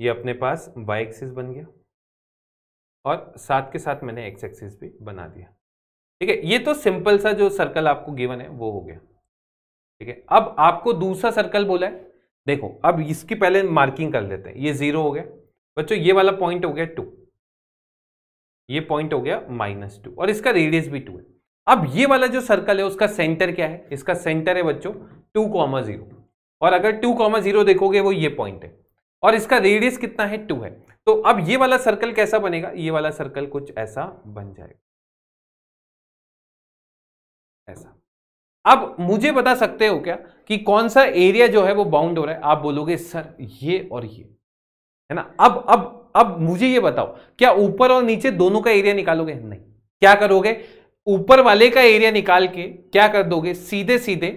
ये अपने पास वाई एक्सिस बन गया और साथ के साथ मैंने एक्स एक्सिस भी बना दिया ठीक है ये तो सिंपल सा जो सर्कल आपको गिवन है वो हो गया ठीक है अब आपको दूसरा सर्कल बोला है देखो अब इसकी पहले मार्किंग कर लेते हैं ये जीरो हो गया बच्चों ये वाला पॉइंट हो गया टू ये पॉइंट हो गया माइनस टू और इसका रेडियस भी टू है अब ये वाला जो सर्कल है उसका सेंटर क्या है इसका सेंटर है बच्चों टू कॉमा जीरो और अगर टू कॉमा जीरो देखोगे वो ये पॉइंट है और इसका रेडियस कितना है टू है तो अब ये वाला सर्कल कैसा बनेगा ये वाला सर्कल कुछ ऐसा बन जाएगा ऐसा अब मुझे बता सकते हो क्या कि कौन सा एरिया जो है वो बाउंड हो रहा है आप बोलोगे सर ये और ये है ना अब अब अब मुझे ये बताओ क्या ऊपर और नीचे दोनों का एरिया निकालोगे नहीं क्या करोगे ऊपर वाले का एरिया निकाल के क्या कर दोगे सीधे सीधे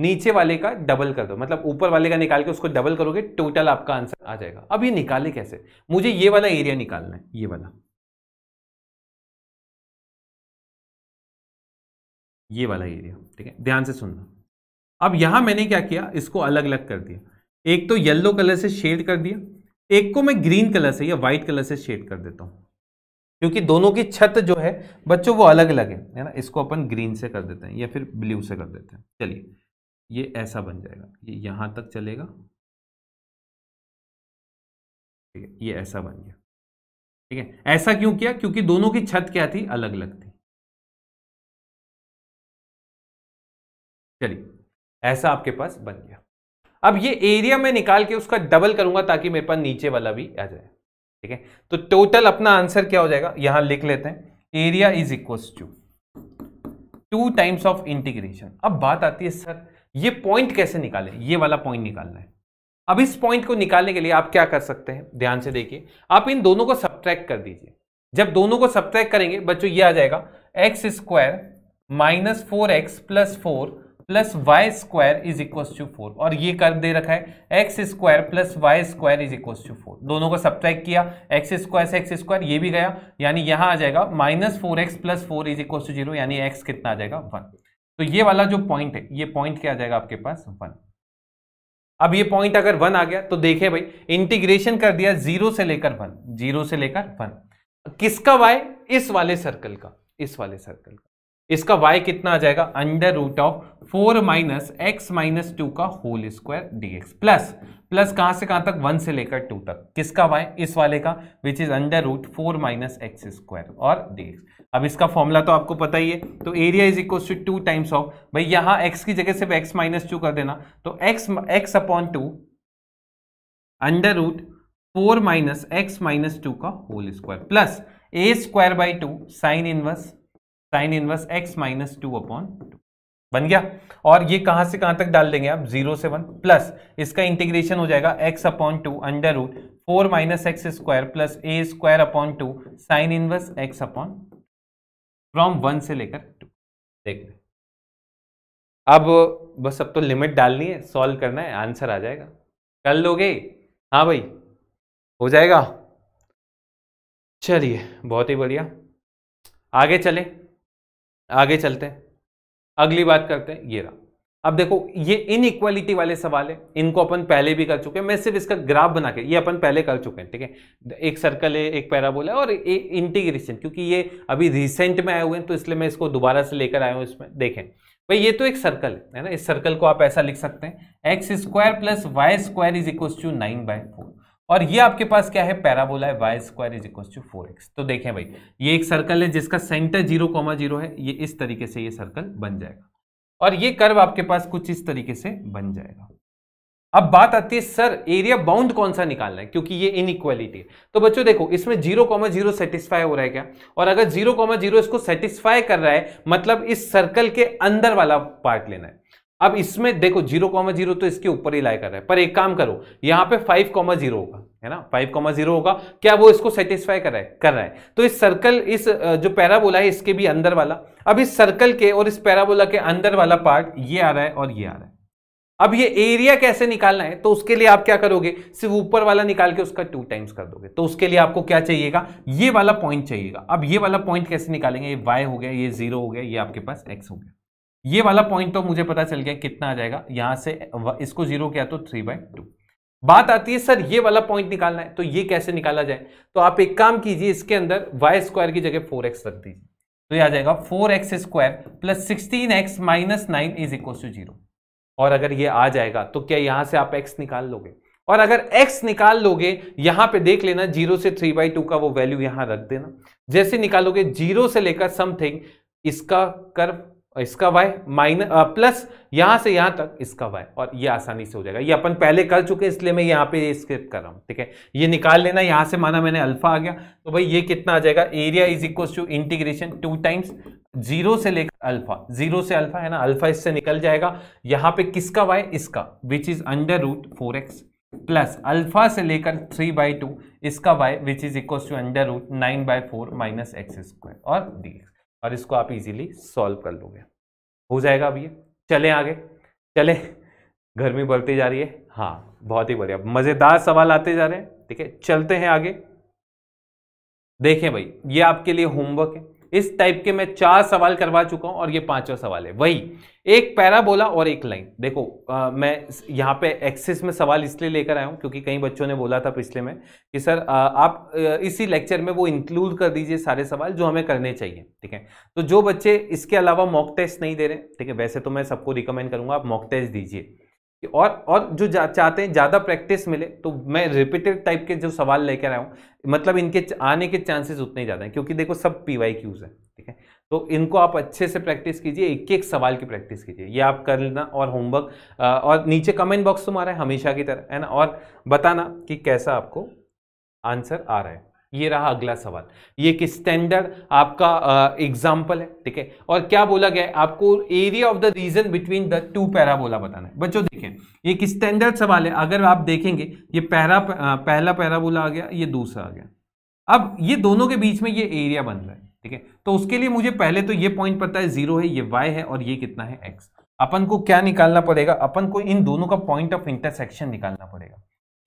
नीचे वाले का डबल कर दो मतलब ऊपर वाले का निकाल के उसको डबल करोगे टोटल आपका आंसर आ जाएगा अब ये निकाले कैसे मुझे ये वाला एरिया निकालना है ये वाला ये वाला एरिया ठीक है ध्यान से सुनना अब यहां मैंने क्या किया इसको अलग अलग कर दिया एक तो येलो कलर से शेड कर दिया एक को मैं ग्रीन कलर से या व्हाइट कलर से शेड कर देता हूं क्योंकि दोनों की छत जो है बच्चों वो अलग अलग है ना इसको अपन ग्रीन से कर देते हैं या फिर ब्लू से कर देते हैं चलिए ये ऐसा बन जाएगा ये यहां तक चलेगा ठीक है ये ऐसा बन गया ठीक है ऐसा क्यों किया क्योंकि दोनों की छत क्या थी अलग अलग थी चलिए ऐसा आपके पास बन गया अब ये एरिया में निकाल के उसका डबल करूंगा ताकि मेरे पास नीचे वाला भी आ जाए ठीक है तो टोटल अपना आंसर क्या हो जाएगा यहां लिख लेते हैं area is equals to two times of integration अब बात आती है सर ये पॉइंट कैसे निकाले ये वाला पॉइंट निकालना है अब इस पॉइंट को निकालने के लिए आप क्या कर सकते हैं ध्यान से देखिए आप इन दोनों को सब्ट्रैक्ट कर दीजिए जब दोनों को सब्ट्रैक्ट करेंगे बच्चों ये आ जाएगा x square minus four x plus four plus y square is equal to four और ये कर दे रखा है x square plus y square is equal to four दोनों को ट्रैक किया एक्स स्क्वायर से एक्स स्क्वायर ये भी गया यानी यहां आ जाएगा minus four x plus four is equal to zero यानी एक्स कितना आ जाएगा वन तो ये वाला जो पॉइंट है ये पॉइंट क्या आ जाएगा आपके पास वन अब ये पॉइंट अगर वन आ गया तो देखे भाई इंटीग्रेशन कर दिया जीरो से लेकर वन जीरो से लेकर वन किसका वाई इस वाले सर्कल का इस वाले सर्कल का इसका y कितना आ जाएगा under root of four minus x minus two का whole square dx plus plus कहां से कहां तक वन से लेकर टू तक किसका वाई इस वाले का which is under root four minus x square और dx अब इसका फॉर्मूला तो आपको पता ही है तो area is equal to two times of भाई यहां x की जगह सिर्फ x माइनस टू कर देना तो x x upon two under root four minus x minus two का whole square plus a square by two sine inverse sine inverse x minus two upon two बन गया और ये कहां से कहां तक डाल देंगे आप जीरो से वन प्लस इसका इंटीग्रेशन हो जाएगा x upon two under root four minus x square plus a square upon two sine inverse x upon from one से लेकर टू देखते अब बस अब तो लिमिट डालनी है सॉल्व करना है आंसर आ जाएगा कर लोगे हाँ भाई हो जाएगा चलिए बहुत ही बढ़िया आगे चले आगे चलते हैं अगली बात करते हैं ये रहा अब देखो ये इक्वालिटी वाले सवाल है इनको अपन पहले भी कर चुके हैं मैं सिर्फ इसका ग्राफ बना के ये अपन पहले कर चुके हैं ठीक है एक सर्कल है एक पैराबोल है और इंटीग्रेशन क्योंकि ये अभी रिसेंट में आए हुए हैं तो इसलिए मैं इसको दोबारा से लेकर आया हूँ इसमें देखें भाई ये तो एक सर्कल है ना इस सर्कल को आप ऐसा लिख सकते हैं x square plus y square is equal to nine by four और ये आपके पास क्या है पैराबोला है y square is equal to four x तो देखें भाई ये एक सर्कल है जिसका सेंटर जीरो कॉमा जीरो है ये इस तरीके से ये सर्कल बन जाएगा और ये कर्व आपके पास कुछ इस तरीके से बन जाएगा अब बात आती है सर एरिया बाउंड कौन सा निकालना है क्योंकि ये इनइक्वालिटी है तो बच्चों देखो इसमें जीरो कॉमा जीरो सेटिस्फाई हो रहा है क्या और अगर जीरो कॉमा जीरो इसको सेटिस्फाई कर रहा है मतलब इस सर्कल के अंदर वाला पार्ट लेना है अब इसमें देखो जीरो कॉमा जीरो तो इसके ऊपर ही लाए कर रहा है पर एक काम करो यहां पे फाइव कॉमा जीरो होगा है ना फाइव कॉमा जीरो होगा क्या वो इसको सेटिस्फाई कर रहा है कर रहा है तो इस सर्कल इस जो पैराबोला है इसके भी अंदर वाला अब इस सर्कल के और इस पैराबोला के अंदर वाला पार्ट ये आ रहा है और ये आ रहा है अब ये एरिया कैसे निकालना है तो उसके लिए आप क्या करोगे सिर्फ ऊपर वाला निकाल के उसका टू टाइम्स कर दोगे तो उसके लिए आपको क्या चाहिएगा ये वाला पॉइंट चाहिएगा अब ये वाला पॉइंट कैसे निकालेंगे ये वाई हो गया ये जीरो हो गया ये आपके पास एक्स हो गया ये वाला पॉइंट तो मुझे पता चल गया कितना आ जाएगा यहां से इसको जीरो किया तो थ्री बाई टू बात आती है सर ये वाला पॉइंट निकालना है तो ये कैसे निकाला जाए तो आप एक काम कीजिए इसके अंदर वाई स्क्वायर की जगह फोर एक्स रख दीजिए तो ये आ जाएगा four x square plus sixteen x minus nine is equal to zero और अगर ये आ जाएगा तो क्या यहां से आप एक्स निकाल लोगे और अगर x निकाल लोगे यहां पे देख लेना जीरो से थ्री बाई टू का वो वैल्यू यहां रख देना जैसे निकालोगे जीरो से लेकर समथिंग इसका कर्व और इसका वाई माइनस प्लस यहां से यहां तक इसका वाई और ये आसानी से हो जाएगा ये अपन पहले कर चुके हैं इसलिए मैं यहां पे स्क्रिप्ट कर रहा हूं ठीक है ये निकाल लेना यहां से माना मैंने अल्फा आ गया तो भाई ये कितना आ जाएगा area is equal to integration two times zero से लेकर अल्फा जीरो से अल्फा है ना अल्फा इससे निकल जाएगा यहां पर किसका वाई इसका which is under root four x plus alpha से लेकर थ्री बाई टू इसका y which is equal to under root nine by four minus x square और डी एक्स और इसको आप इजीली सॉल्व कर लोगे हो जाएगा अब ये चलें आगे चलें गर्मी बढ़ती जा रही है हाँ बहुत ही बढ़िया मज़ेदार सवाल आते जा रहे हैं ठीक है चलते हैं आगे देखें भाई ये आपके लिए होमवर्क है इस टाइप के मैं चार सवाल करवा चुका हूं और ये पांचवा सवाल है वही एक पैराबोला और एक लाइन देखो आ, मैं यहाँ पे एक्सेस में सवाल इसलिए लेकर आया हूँ क्योंकि कई बच्चों ने बोला था पिछले में कि सर आ, आप इसी लेक्चर में वो इंक्लूड कर दीजिए सारे सवाल जो हमें करने चाहिए ठीक है तो जो बच्चे इसके अलावा मॉक टेस्ट नहीं दे रहे ठीक है वैसे तो मैं सबको रिकमेंड करूँगा आप मॉक टेस्ट दीजिए और और जो चाहते हैं ज़्यादा प्रैक्टिस मिले तो मैं रिपीटेड टाइप के जो सवाल लेकर आया हूँ मतलब इनके आने के चांसेस उतने ही ज़्यादा हैं क्योंकि देखो सब पी वाई क्यूज़ हैं ठीक है तो इनको आप अच्छे से प्रैक्टिस कीजिए एक एक सवाल की प्रैक्टिस कीजिए ये आप कर लेना और होमवर्क और नीचे कमेंट बॉक्स तुम्हारा है हमेशा की तरह है ना और बताना कि कैसा आपको आंसर आ रहा है ये रहा अगला सवाल ये एक स्टैंडर्ड आपका एग्जाम्पल है ठीक है और क्या बोला गया है आपको area of the region between the two parabola बताना है बच्चों देखें ये एक स्टैंडर्ड सवाल है अगर आप देखेंगे ये पैरा पहला पैराबोला आ गया ये दूसरा आ गया अब ये दोनों के बीच में ये एरिया बन रहा है ठीक है तो उसके लिए मुझे पहले तो ये पॉइंट पता है जीरो है ये वाई है और ये कितना है एक्स अपन को क्या निकालना पड़ेगा अपन को इन दोनों का पॉइंट ऑफ इंटरसेक्शन निकालना पड़ेगा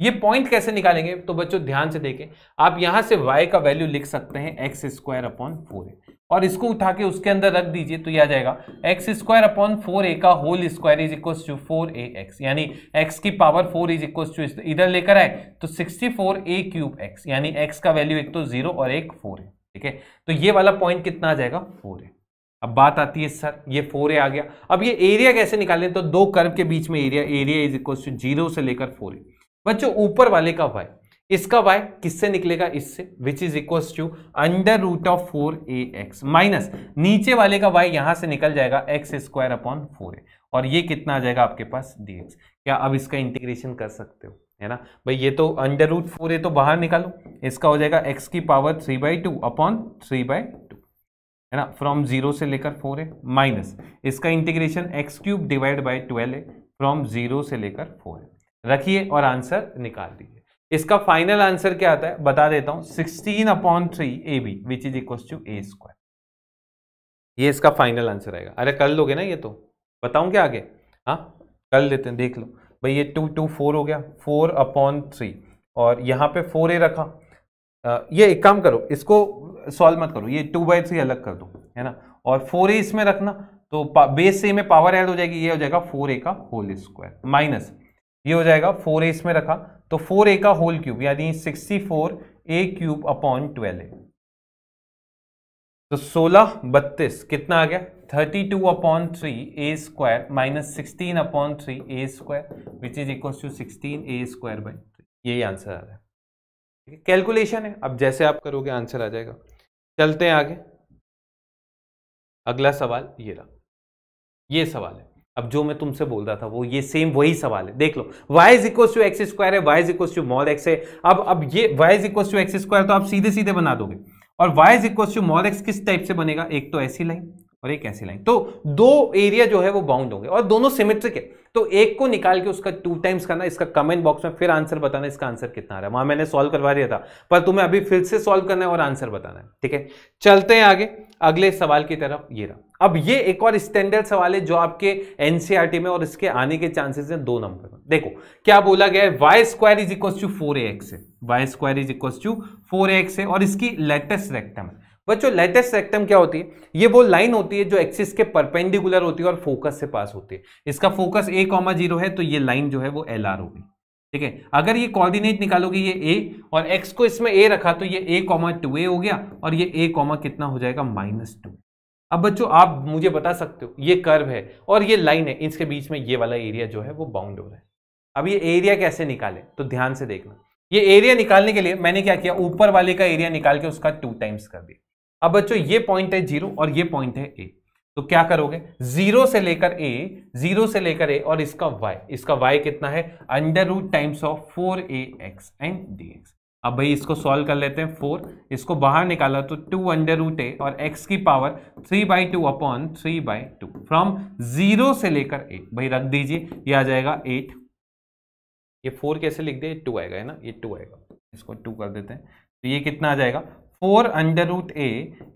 ये पॉइंट कैसे निकालेंगे तो बच्चों ध्यान से देखें आप यहां से y का वैल्यू लिख सकते हैं x square upon four a और इसको उठा के उसके अंदर रख दीजिए तो यह आ जाएगा x square upon four a का whole square is equal to four a x यानी x की power four is equal to इधर लेकर आए तो sixty four a cube x यानी x का वैल्यू एक तो जीरो और एक फोर है ठीक है तो ये वाला पॉइंट कितना आ जाएगा फोर है अब बात आती है सर ये फोर ए आ गया अब ये एरिया कैसे निकालें तो दो कर्व के बीच में area area is equal to zero से लेकर फोर ए बच्चों ऊपर वाले का वाई इसका वाई किससे निकलेगा इससे which is equal to under root of four a x minus नीचे वाले का वाई यहां से निकल जाएगा x square upon four a और ये कितना आ जाएगा आपके पास डी एक्स क्या अब इसका इंटीग्रेशन कर सकते हो है ना भाई ये तो अंडर रूट फोर ए तो बाहर निकालो इसका हो जाएगा एक्स की power three by two upon three by two है ना फ्रॉम जीरो से लेकर फोर है माइनस इसका integration x cube divide by twelve है फ्रॉम जीरो से लेकर फोर है रखिए और आंसर निकाल दीजिए इसका फाइनल आंसर क्या आता है बता देता हूं sixteen upon three a b which is equal to a square ये इसका फाइनल आंसर आएगा अरे कर लोगे ना ये तो बताऊं क्या आगे हाँ कर लेते हैं देख लो भाई ये टू टू फोर हो गया फोर अपॉन थ्री और यहाँ पे फोर ए रखा आ, ये एक काम करो इसको सॉल्व मत करो ये टू बाई थ्री अलग कर दो है ना और फोर ए इसमें रखना तो बेस ए में पावर ऐड हो जाएगी ये हो जाएगा फोर ए का होल स्क्वायर माइनस ये हो जाएगा फोर ए इसमें रखा तो फोर ए का होल क्यूब यानी sixty four a cube upon twelve a तो सोलह बत्तीस कितना आ गया thirty two upon three a square minus sixteen upon three a square which is equal to sixteen a square by three यही answer आ रहा है कैलकुलेशन है अब जैसे आप करोगे आंसर आ जाएगा चलते हैं आगे अगला सवाल ये रहा ये सवाल है अब जो मैं तुमसे बोल रहा था वो ये सेम वही सवाल है देख लो y is equal to x square है y is equal to mod x है अब अब ये y is equal to x square तो आप सीधे सीधे बना दोगे और y is equal to mod x किस टाइप से बनेगा एक तो ऐसी लाइन और एक ऐसी लाइन तो दो एरिया जो है वो बाउंड होंगे और दोनों सिमेट्रिक है तो एक को निकाल के उसका टू टाइम्स करना इसका कमेंट बॉक्स में फिर आंसर बताना इसका आंसर कितना आ रहा है वहां मैंने सॉल्व करवा दिया था पर तुम्हें अभी फिर से सॉल्व करना है और आंसर बताना है ठीक है चलते हैं आगे अगले सवाल की तरफ ये रहा अब ये एक और स्टैंडर्ड सवाल है जो आपके एनसीआरटी e में और इसके आने के चांसेस हैं दो नंबर में देखो क्या बोला गया है y square is equal to four x है y square is equal to four x है और इसकी लेटेस्ट रेक्टम है बच्चों लेटेस्ट रेक्टम क्या होती है ये वो लाइन होती है जो एक्सिस के परपेंडिकुलर होती है और फोकस से पास होती है इसका फोकस ए कॉमा जीरो है तो ये लाइन जो है वो एल आर होगी ठीक है अगर ये कॉर्डिनेट निकालोगे ये ए और एक्स को इसमें ए रखा तो ये ए कॉमा टू ए हो गया और ये ए कॉमा कितना हो जाएगा माइनस टू अब बच्चों आप मुझे बता सकते हो ये कर्व है और ये लाइन है इसके बीच में ये वाला एरिया जो है वो बाउंड हो रहा है अब ये एरिया कैसे निकाले तो ध्यान से देखना ये एरिया निकालने के लिए मैंने क्या किया ऊपर वाले का एरिया निकाल के उसका टू टाइम्स कर दिया अब बच्चों ये पॉइंट है जीरो और ये पॉइंट है ए तो क्या करोगे जीरो से लेकर ए जीरो से लेकर ए और इसका वाई इसका वाई कितना है under root times of four a x and d x अब भाई इसको सॉल्व कर लेते हैं फोर इसको बाहर निकाला तो टू अंडर रूट ए और एक्स की power three by two upon three by two from zero से लेकर ए भाई रख दीजिए ये आ जाएगा एट ये फोर कैसे लिख दे टू आएगा है ना ये टू आएगा इसको टू कर देते हैं तो ये कितना आ जाएगा four under root a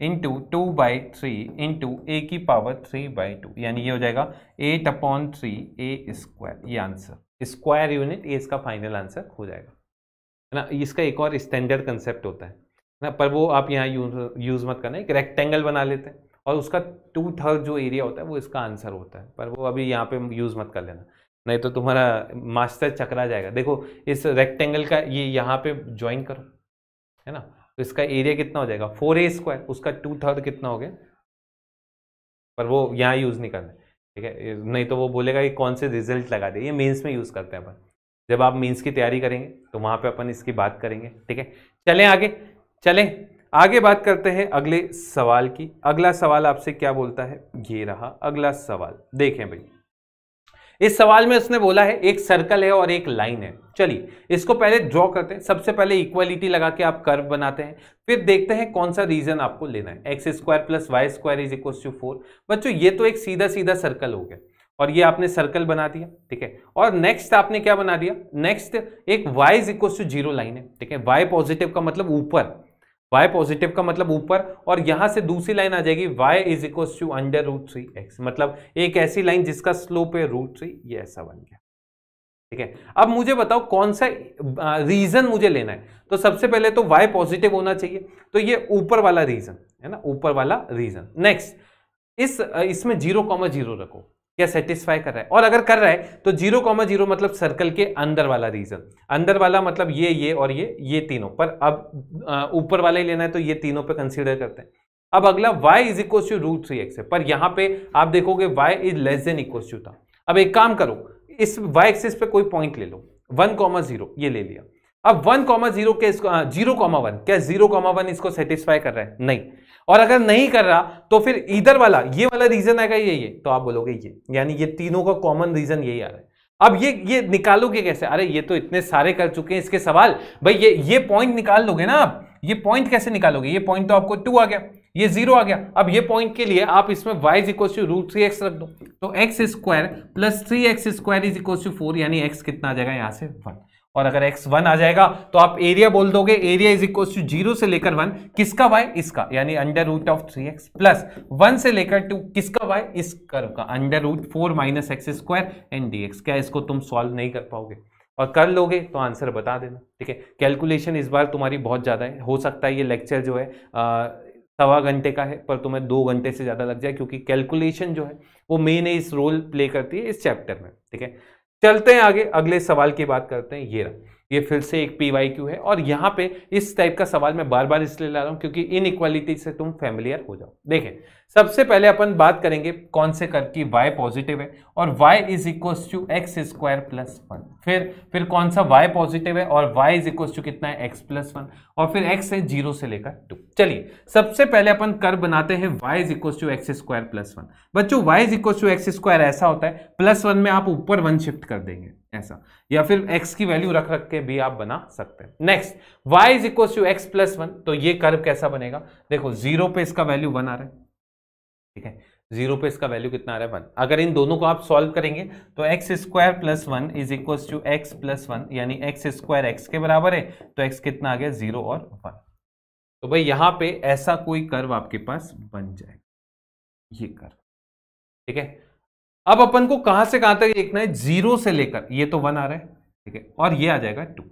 into two by three into a की पावर थ्री बाई टू यानी ये हो जाएगा eight upon three a square ये आंसर स्क्वायर यूनिट ए इसका फाइनल आंसर हो जाएगा है ना इसका एक और स्टैंडर्ड कंसेप्ट होता है ना पर वो आप यहाँ यूज यूज़ मत करना एक रेक्टेंगल बना लेते हैं और उसका टू थर्ड जो एरिया होता है वो इसका आंसर होता है पर वो अभी यहाँ पे यूज़ मत कर लेना नहीं तो तुम्हारा मास्टर चकरा जाएगा देखो इस रेक्टेंगल का ये यहाँ पे ज्वाइन करो है ना तो इसका एरिया कितना हो जाएगा फोर ए स्क्वायर उसका टू थर्ड कितना हो गया पर वो यहाँ यूज़ नहीं करना ठीक है नहीं तो वो बोलेगा कि कौन से रिजल्ट लगा दे ये मेंस में यूज़ करते हैं अपन जब आप मेंस की तैयारी करेंगे तो वहाँ पे अपन इसकी बात करेंगे ठीक है चलें आगे चलें आगे बात करते हैं अगले सवाल की अगला सवाल आपसे क्या बोलता है ये रहा अगला सवाल देखें भाई इस सवाल में उसने बोला है एक सर्कल है और एक लाइन है चलिए इसको पहले ड्रॉ करते हैं सबसे पहले इक्वालिटी लगा के आप कर्व बनाते हैं फिर देखते हैं कौन सा रीजन आपको लेना है x square plus y square is equal to four बच्चों ये तो एक सीधा सीधा सर्कल हो गया और ये आपने सर्कल बना दिया ठीक है और नेक्स्ट आपने क्या बना दिया नेक्स्ट एक y is equal to zero line है ठीक है वाई पॉजिटिव का मतलब ऊपर y पॉजिटिव का मतलब ऊपर और यहां से दूसरी लाइन आ जाएगी y is equal to under root three x मतलब एक ऐसी लाइन जिसका स्लोप है रूट थ्री ये ऐसा बन गया ठीक है अब मुझे बताओ कौन सा रीजन मुझे लेना है तो सबसे पहले तो y पॉजिटिव होना चाहिए तो ये ऊपर वाला रीजन है ना ऊपर वाला रीजन नेक्स्ट इस इसमें जीरो कॉमा जीरो रखो क्या सेटिस्फाई कर रहा है और अगर कर रहा है तो जीरो कॉमा जीरो मतलब सर्कल के अंदर वाला रीजन अंदर वाला मतलब ये ये और ये ये तीनों पर अब ऊपर वाला ही लेना है तो ये तीनों पे कंसीडर करते हैं अब अगला y is equal to root three x पर यहां पे आप देखोगे y is less than equal to था अब एक काम करो इस वाई एक्सिस पे कोई पॉइंट ले लो वन कॉमा जीरो ये ले लिया अब वन कॉमा जीरो के जीरो कॉमा वन क्या जीरो कॉमा वन इसको सेटिस्फाई कर रहा है नहीं और अगर नहीं कर रहा तो फिर इधर वाला ये वाला रीजन आएगा ये ये तो आप बोलोगे ये यानी ये तीनों का कॉमन रीजन यही आ रहा है अब ये ये निकालोगे कैसे अरे ये तो इतने सारे कर चुके हैं इसके सवाल भाई ये ये पॉइंट निकाल लोगे ना आप ये पॉइंट कैसे निकालोगे ये पॉइंट तो आपको टू आ गया ये जीरो आ गया अब ये पॉइंट के लिए आप इसमें y equal to root three x रख दो तो x square plus three x square is equal to four यानी एक्स कितना आ जाएगा यहाँ से वन और अगर एक्स वन आ जाएगा तो आप एरिया बोल दोगे area is equal to zero से लेकर वन किसका वाई इसका यानी under root of three x plus one से लेकर टू किसका वाई इस कर्व का under root four minus x square and d क्या इसको तुम सॉल्व नहीं कर पाओगे और कर लोगे तो आंसर बता देना ठीक है कैलकुलेशन इस बार तुम्हारी बहुत ज़्यादा है हो सकता है ये लेक्चर जो है सवा घंटे का है पर तुम्हें दो घंटे से ज़्यादा लग जाए क्योंकि कैलकुलेशन जो है वो मेन इस रोल प्ले करती है इस चैप्टर में ठीक है चलते हैं आगे अगले सवाल की बात करते हैं ये रहा ये फिर से एक पी वाई क्यू है और यहाँ पे इस टाइप का सवाल मैं बार बार इसलिए ला रहा हूँ क्योंकि इक्वालिटी से तुम फैमिलियर हो जाओ देखें सबसे पहले अपन बात करेंगे कौन से कर की y पॉजिटिव है और y is equal to x square plus one फिर फिर कौन सा y पॉजिटिव है और y इज इक्व टू कितना है x प्लस वन और फिर x है जीरो से लेकर टू चलिए सबसे पहले अपन कर बनाते हैं y is equal to x square plus one बच्चों y is equal to x square ऐसा होता है प्लस वन में आप ऊपर वन शिफ्ट कर देंगे ऐसा या फिर x की वैल्यू रख रख के भी आप बना सकते हैं next y is equal to x plus one तो ये कर्व कैसा बनेगा देखो जीरो पे इसका वैल्यू वन आ रहा है ठीक है जीरो पे इसका वैल्यू कितना आ रहा है वन अगर इन दोनों को आप सॉल्व करेंगे तो x square plus one is equal to x plus one यानी एक्स स्क्वायर एक्स के बराबर है तो एक्स कितना आ गया जीरो और वन तो भाई यहां पे ऐसा कोई कर्व आपके पास बन जाएगा ये कर्व ठीक है अब अपन को कहां से कहां तक देखना है जीरो से लेकर ये तो वन आ रहा है ठीक है और ये आ जाएगा टू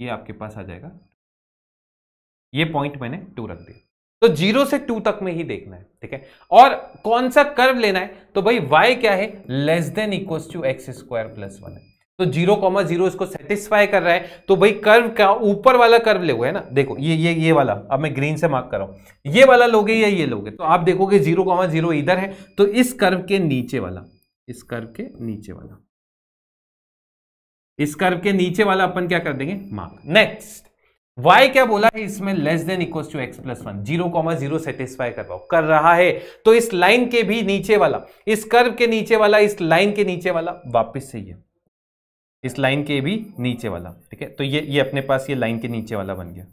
ये आपके पास आ जाएगा ये पॉइंट मैंने टू रख दिया तो जीरो से टू तक में ही देखना है ठीक है और कौन सा कर्व लेना है तो भाई वाई क्या है less than equal to x square plus one है तो जीरो कॉमा जीरो इसको सेटिस्फाई कर रहा है तो भाई कर्व का ऊपर वाला कर्व ले है ना देखो ये ये ये वाला अब मैं ग्रीन से मार्क कर रहा हूं ये वाला लोगे या ये लोगे तो आप देखोगे जीरो कॉमा जीरो इधर है तो इस कर्व के नीचे वाला इस कर्व के नीचे वाला इस कर्व के नीचे वाला अपन क्या कर देंगे मार्क नेक्स्ट y क्या बोला है इसमें less than equal to x plus one zero comma zero satisfy कर रहा कर रहा है तो इस लाइन के भी नीचे वाला इस कर्व के नीचे वाला इस लाइन के नीचे वाला वापस से ये इस लाइन के भी नीचे वाला ठीक है तो ये ये अपने पास ये लाइन के नीचे वाला बन गया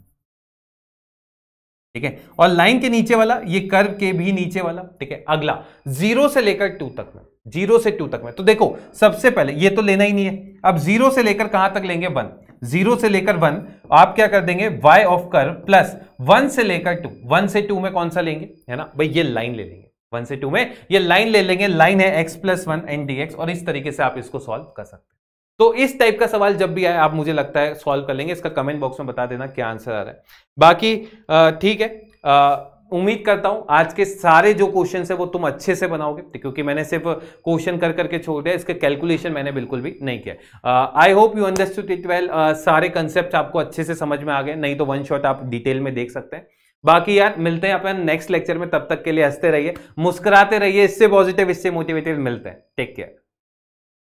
ठीक है और लाइन के नीचे वाला ये कर्व के भी नीचे वाला ठीक है अगला जीरो से लेकर टू तक में जीरो से टू तक में तो देखो सबसे पहले ये तो लेना ही नहीं है अब जीरो से लेकर कहां तक लेंगे वन जीरो से लेकर वन आप क्या कर देंगे वाई ऑफ कर प्लस वन से लेकर टू वन से टू में कौन सा लेंगे है ना भाई ये लाइन ले लेंगे वन से टू में ये लाइन ले लेंगे लाइन है x plus one and d x और इस तरीके से आप इसको सॉल्व कर सकते हैं तो इस टाइप का सवाल जब भी आए आप मुझे लगता है सॉल्व कर लेंगे इसका कमेंट बॉक्स में बता देना क्या आंसर आ रहा है बाकी ठीक है आ, उम्मीद करता हूं आज के सारे जो क्वेश्चन है वो तुम अच्छे से बनाओगे तो क्योंकि मैंने सिर्फ क्वेश्चन कर करके छोड़ दिया इसके कैलकुलेशन मैंने बिल्कुल भी नहीं किया I hope you understood it well सारे कंसेप्ट आपको अच्छे से समझ में आ गए नहीं तो वन शॉट आप डिटेल में देख सकते हैं बाकी यार मिलते हैं अपन नेक्स्ट लेक्चर में तब तक के लिए हंसते रहिए मुस्कुराते रहिए इससे पॉजिटिव इससे मोटिवेटिव मिलते हैं टेक केयर